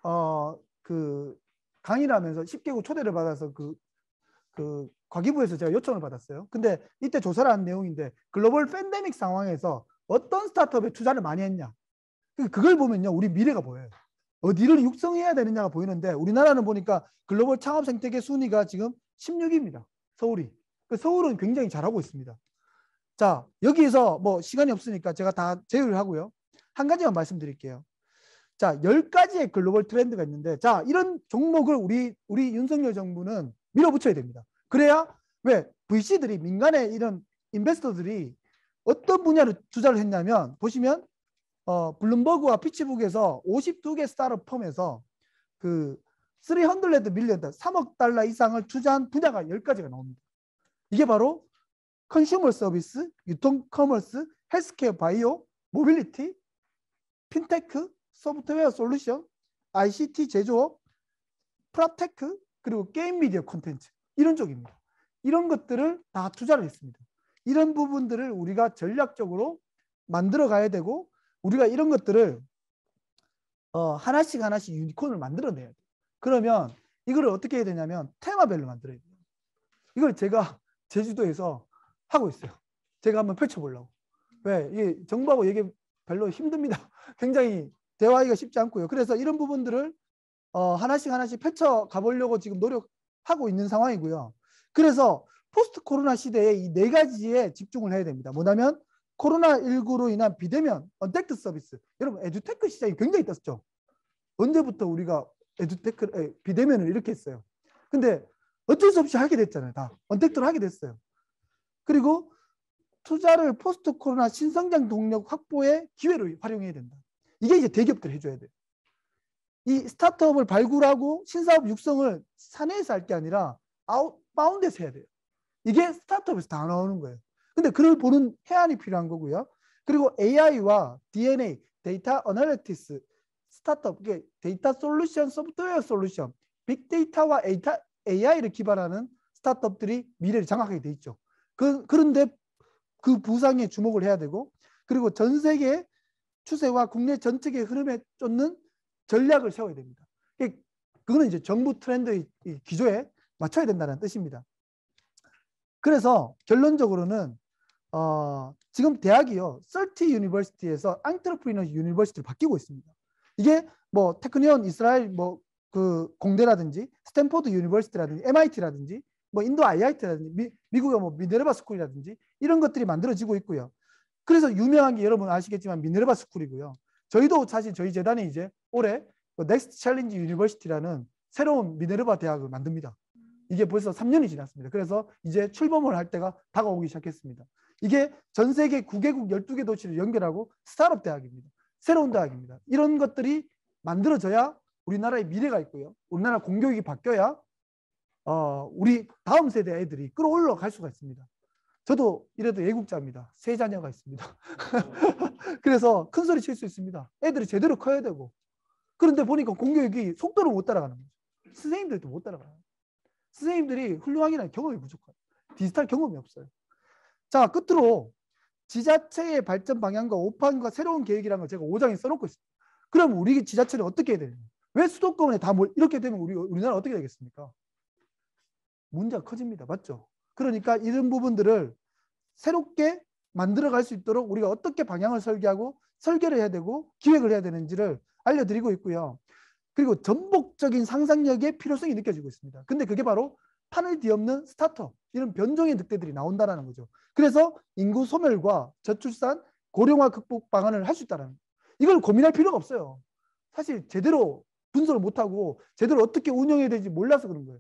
어그 강의를 하면서 10개국 초대를 받아서 그, 그 과기부에서 제가 요청을 받았어요. 근데 이때 조사를 한 내용인데 글로벌 팬데믹 상황에서 어떤 스타트업에 투자를 많이 했냐. 그러니까 그걸 보면요. 우리 미래가 보여요. 어디를 육성해야 되느냐가 보이는데 우리나라는 보니까 글로벌 창업 생태계 순위가 지금 16위입니다. 서울이. 그 서울은 굉장히 잘하고 있습니다. 자, 여기에서 뭐 시간이 없으니까 제가 다 제외를 하고요. 한 가지만 말씀드릴게요. 자, 10가지의 그 글로벌 트렌드가 있는데 자, 이런 종목을 우리 우리 윤석열 정부는 밀어붙여야 됩니다. 그래야 왜 VC들이 민간의 이런 인베스터들이 어떤 분야를 투자를 했냐면 보시면 어, 블룸버그와 피치북에서 52개 스타트업 펌에서 그 300 밀리언 3억 달러 이상을 투자한 분야가 10가지가 나옵니다. 이게 바로 컨슈머 서비스, 유통 커머스, 헬스케어 바이오, 모빌리티, 핀테크, 소프트웨어 솔루션, ICT 제조업, 프라테크, 그리고 게임 미디어 콘텐츠 이런 쪽입니다. 이런 것들을 다 투자를 했습니다. 이런 부분들을 우리가 전략적으로 만들어 가야 되고 우리가 이런 것들을 어, 하나씩 하나씩 유니콘을 만들어내야 돼요. 그러면 이걸 어떻게 해야 되냐면 테마별로 만들어야 돼요. 이걸 제가 제주도에서 하고 있어요. 제가 한번 펼쳐보려고. 왜? 이게 정부하고 이게 별로 힘듭니다. 굉장히 대화하기가 쉽지 않고요. 그래서 이런 부분들을 어, 하나씩 하나씩 펼쳐 가보려고 지금 노력하고 있는 상황이고요. 그래서 포스트 코로나 시대에 이 네 가지에 집중을 해야 됩니다. 뭐냐면 코로나19로 인한 비대면 언택트 서비스. 여러분 에듀테크 시장이 굉장히 떴죠. 언제부터 우리가 에듀테크 에, 비대면을 이렇게 했어요. 근데 어쩔 수 없이 하게 됐잖아요. 다 언택트로 하게 됐어요. 그리고 투자를 포스트 코로나 신성장 동력 확보의 기회로 활용해야 된다. 이게 이제 대기업들 해줘야 돼요. 이 스타트업을 발굴하고 신사업 육성을 사내에서 할 게 아니라 아웃 바운드에서 해야 돼요. 이게 스타트업에서 다 나오는 거예요. 근데 그걸 보는 해안이 필요한 거고요. 그리고 AI와 DNA, 데이터 어널리티스, 스타트업, 데이터 솔루션, 소프트웨어 솔루션, 빅데이터와 AI를 기반하는 스타트업들이 미래를 장악하게 돼 있죠. 그, 그런데 그 부상에 주목을 해야 되고 그리고 전 세계 추세와 국내 전체의 흐름에 쫓는 전략을 세워야 됩니다. 그거는 이제 정부 트렌드의 기조에 맞춰야 된다는 뜻입니다. 그래서 결론적으로는 어, 지금 대학이요. 썰티 유니버시티에서 앙트레프리너 유니버시티로 바뀌고 있습니다. 이게 뭐 테크니온 이스라엘 뭐 그 공대라든지 스탠포드 유니버시티라든지 MIT라든지 뭐 인도 IIT라든지 미, 미국의 뭐 미네르바 스쿨이라든지 이런 것들이 만들어지고 있고요. 그래서 유명한 게 여러분 아시겠지만 미네르바 스쿨이고요. 저희도 사실 저희 재단이 이제 올해 넥스트 챌린지 유니버시티라는 새로운 미네르바 대학을 만듭니다. 이게 벌써 3년이 지났습니다. 그래서 이제 출범을 할 때가 다가오기 시작했습니다. 이게 전 세계 9개국 12개 도시를 연결하고 스타트업 대학입니다. 새로운 대학입니다. 이런 것들이 만들어져야 우리나라의 미래가 있고요. 우리나라 공교육이 바뀌어야 어, 우리 다음 세대 애들이 끌어올라갈 수가 있습니다. 저도 이래도 애국자입니다. 세 자녀가 있습니다. 음. 그래서 큰 소리 칠 수 있습니다. 애들이 제대로 커야 되고. 그런데 보니까 공교육이 속도를 못 따라가는 거죠. 선생님들도 못 따라가요. 선생님들이 훌륭하기는 경험이 부족해요. 디지털 경험이 없어요. 자, 끝으로 지자체의 발전 방향과 오판과 새로운 계획이라는 걸 제가 5장에 써놓고 있습니다. 그럼 우리 지자체를 어떻게 해야 되냐? 왜 수도권에 다 이렇게 되면 우리, 우리나라 어떻게 되겠습니까? 문제가 커집니다. 맞죠? 그러니까 이런 부분들을 새롭게 만들어갈 수 있도록 우리가 어떻게 방향을 설계하고 설계를 해야 되고 기획을 해야 되는지를 알려드리고 있고요. 그리고 전복적인 상상력의 필요성이 느껴지고 있습니다. 근데 그게 바로 판을 뒤엎는 스타트업 이런 변종의 늑대들이 나온다라는 거죠. 그래서 인구 소멸과 저출산 고령화 극복 방안을 할 수 있다라는 이걸 고민할 필요가 없어요. 사실 제대로 분석을 못하고 제대로 어떻게 운영해야 되지 몰라서 그런 거예요.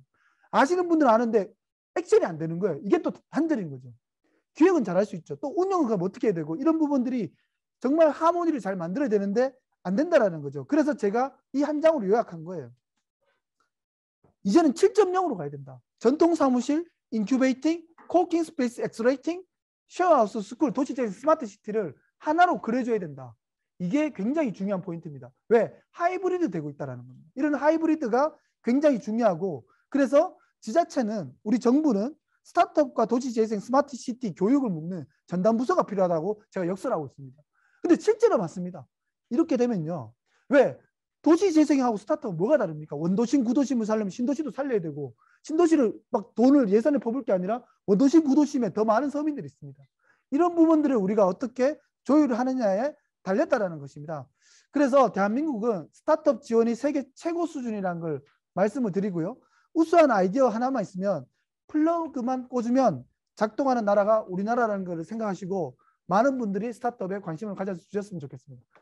아시는 분들은 아는데 액션이 안 되는 거예요. 이게 또 단절인 거죠. 기획은 잘 할 수 있죠. 또 운영은 그럼 어떻게 해야 되고 이런 부분들이 정말 하모니를 잘 만들어야 되는데 안 된다라는 거죠. 그래서 제가 이 한 장으로 요약한 거예요. 이제는 7.0으로 가야 된다. 전통 사무실, 인큐베이팅, 코킹 스페이스 엑스레이팅, 쉐어하우스 스쿨, 도시적인 스마트 시티를 하나로 그려줘야 된다. 이게 굉장히 중요한 포인트입니다. 왜? 하이브리드 되고 있다는 라 겁니다. 이런 하이브리드가 굉장히 중요하고 그래서 지자체는 우리 정부는 스타트업과 도시재생 스마트시티 교육을 묶는 전담부서가 필요하다고 제가 역설하고 있습니다. 근데 실제로 맞습니다. 이렇게 되면요. 왜? 도시재생하고 스타트업 뭐가 다릅니까? 원도심, 구도심을 살려면 신도시도 살려야 되고 신도시를 막 돈을 예산을 퍼볼 게 아니라 원도심, 구도심에 더 많은 서민들이 있습니다. 이런 부분들을 우리가 어떻게 조율을 하느냐에 달렸다라는 것입니다. 그래서 대한민국은 스타트업 지원이 세계 최고 수준이라는 걸 말씀을 드리고요. 우수한 아이디어 하나만 있으면 플러그만 꽂으면 작동하는 나라가 우리나라라는 것을 생각하시고 많은 분들이 스타트업에 관심을 가져주셨으면 좋겠습니다.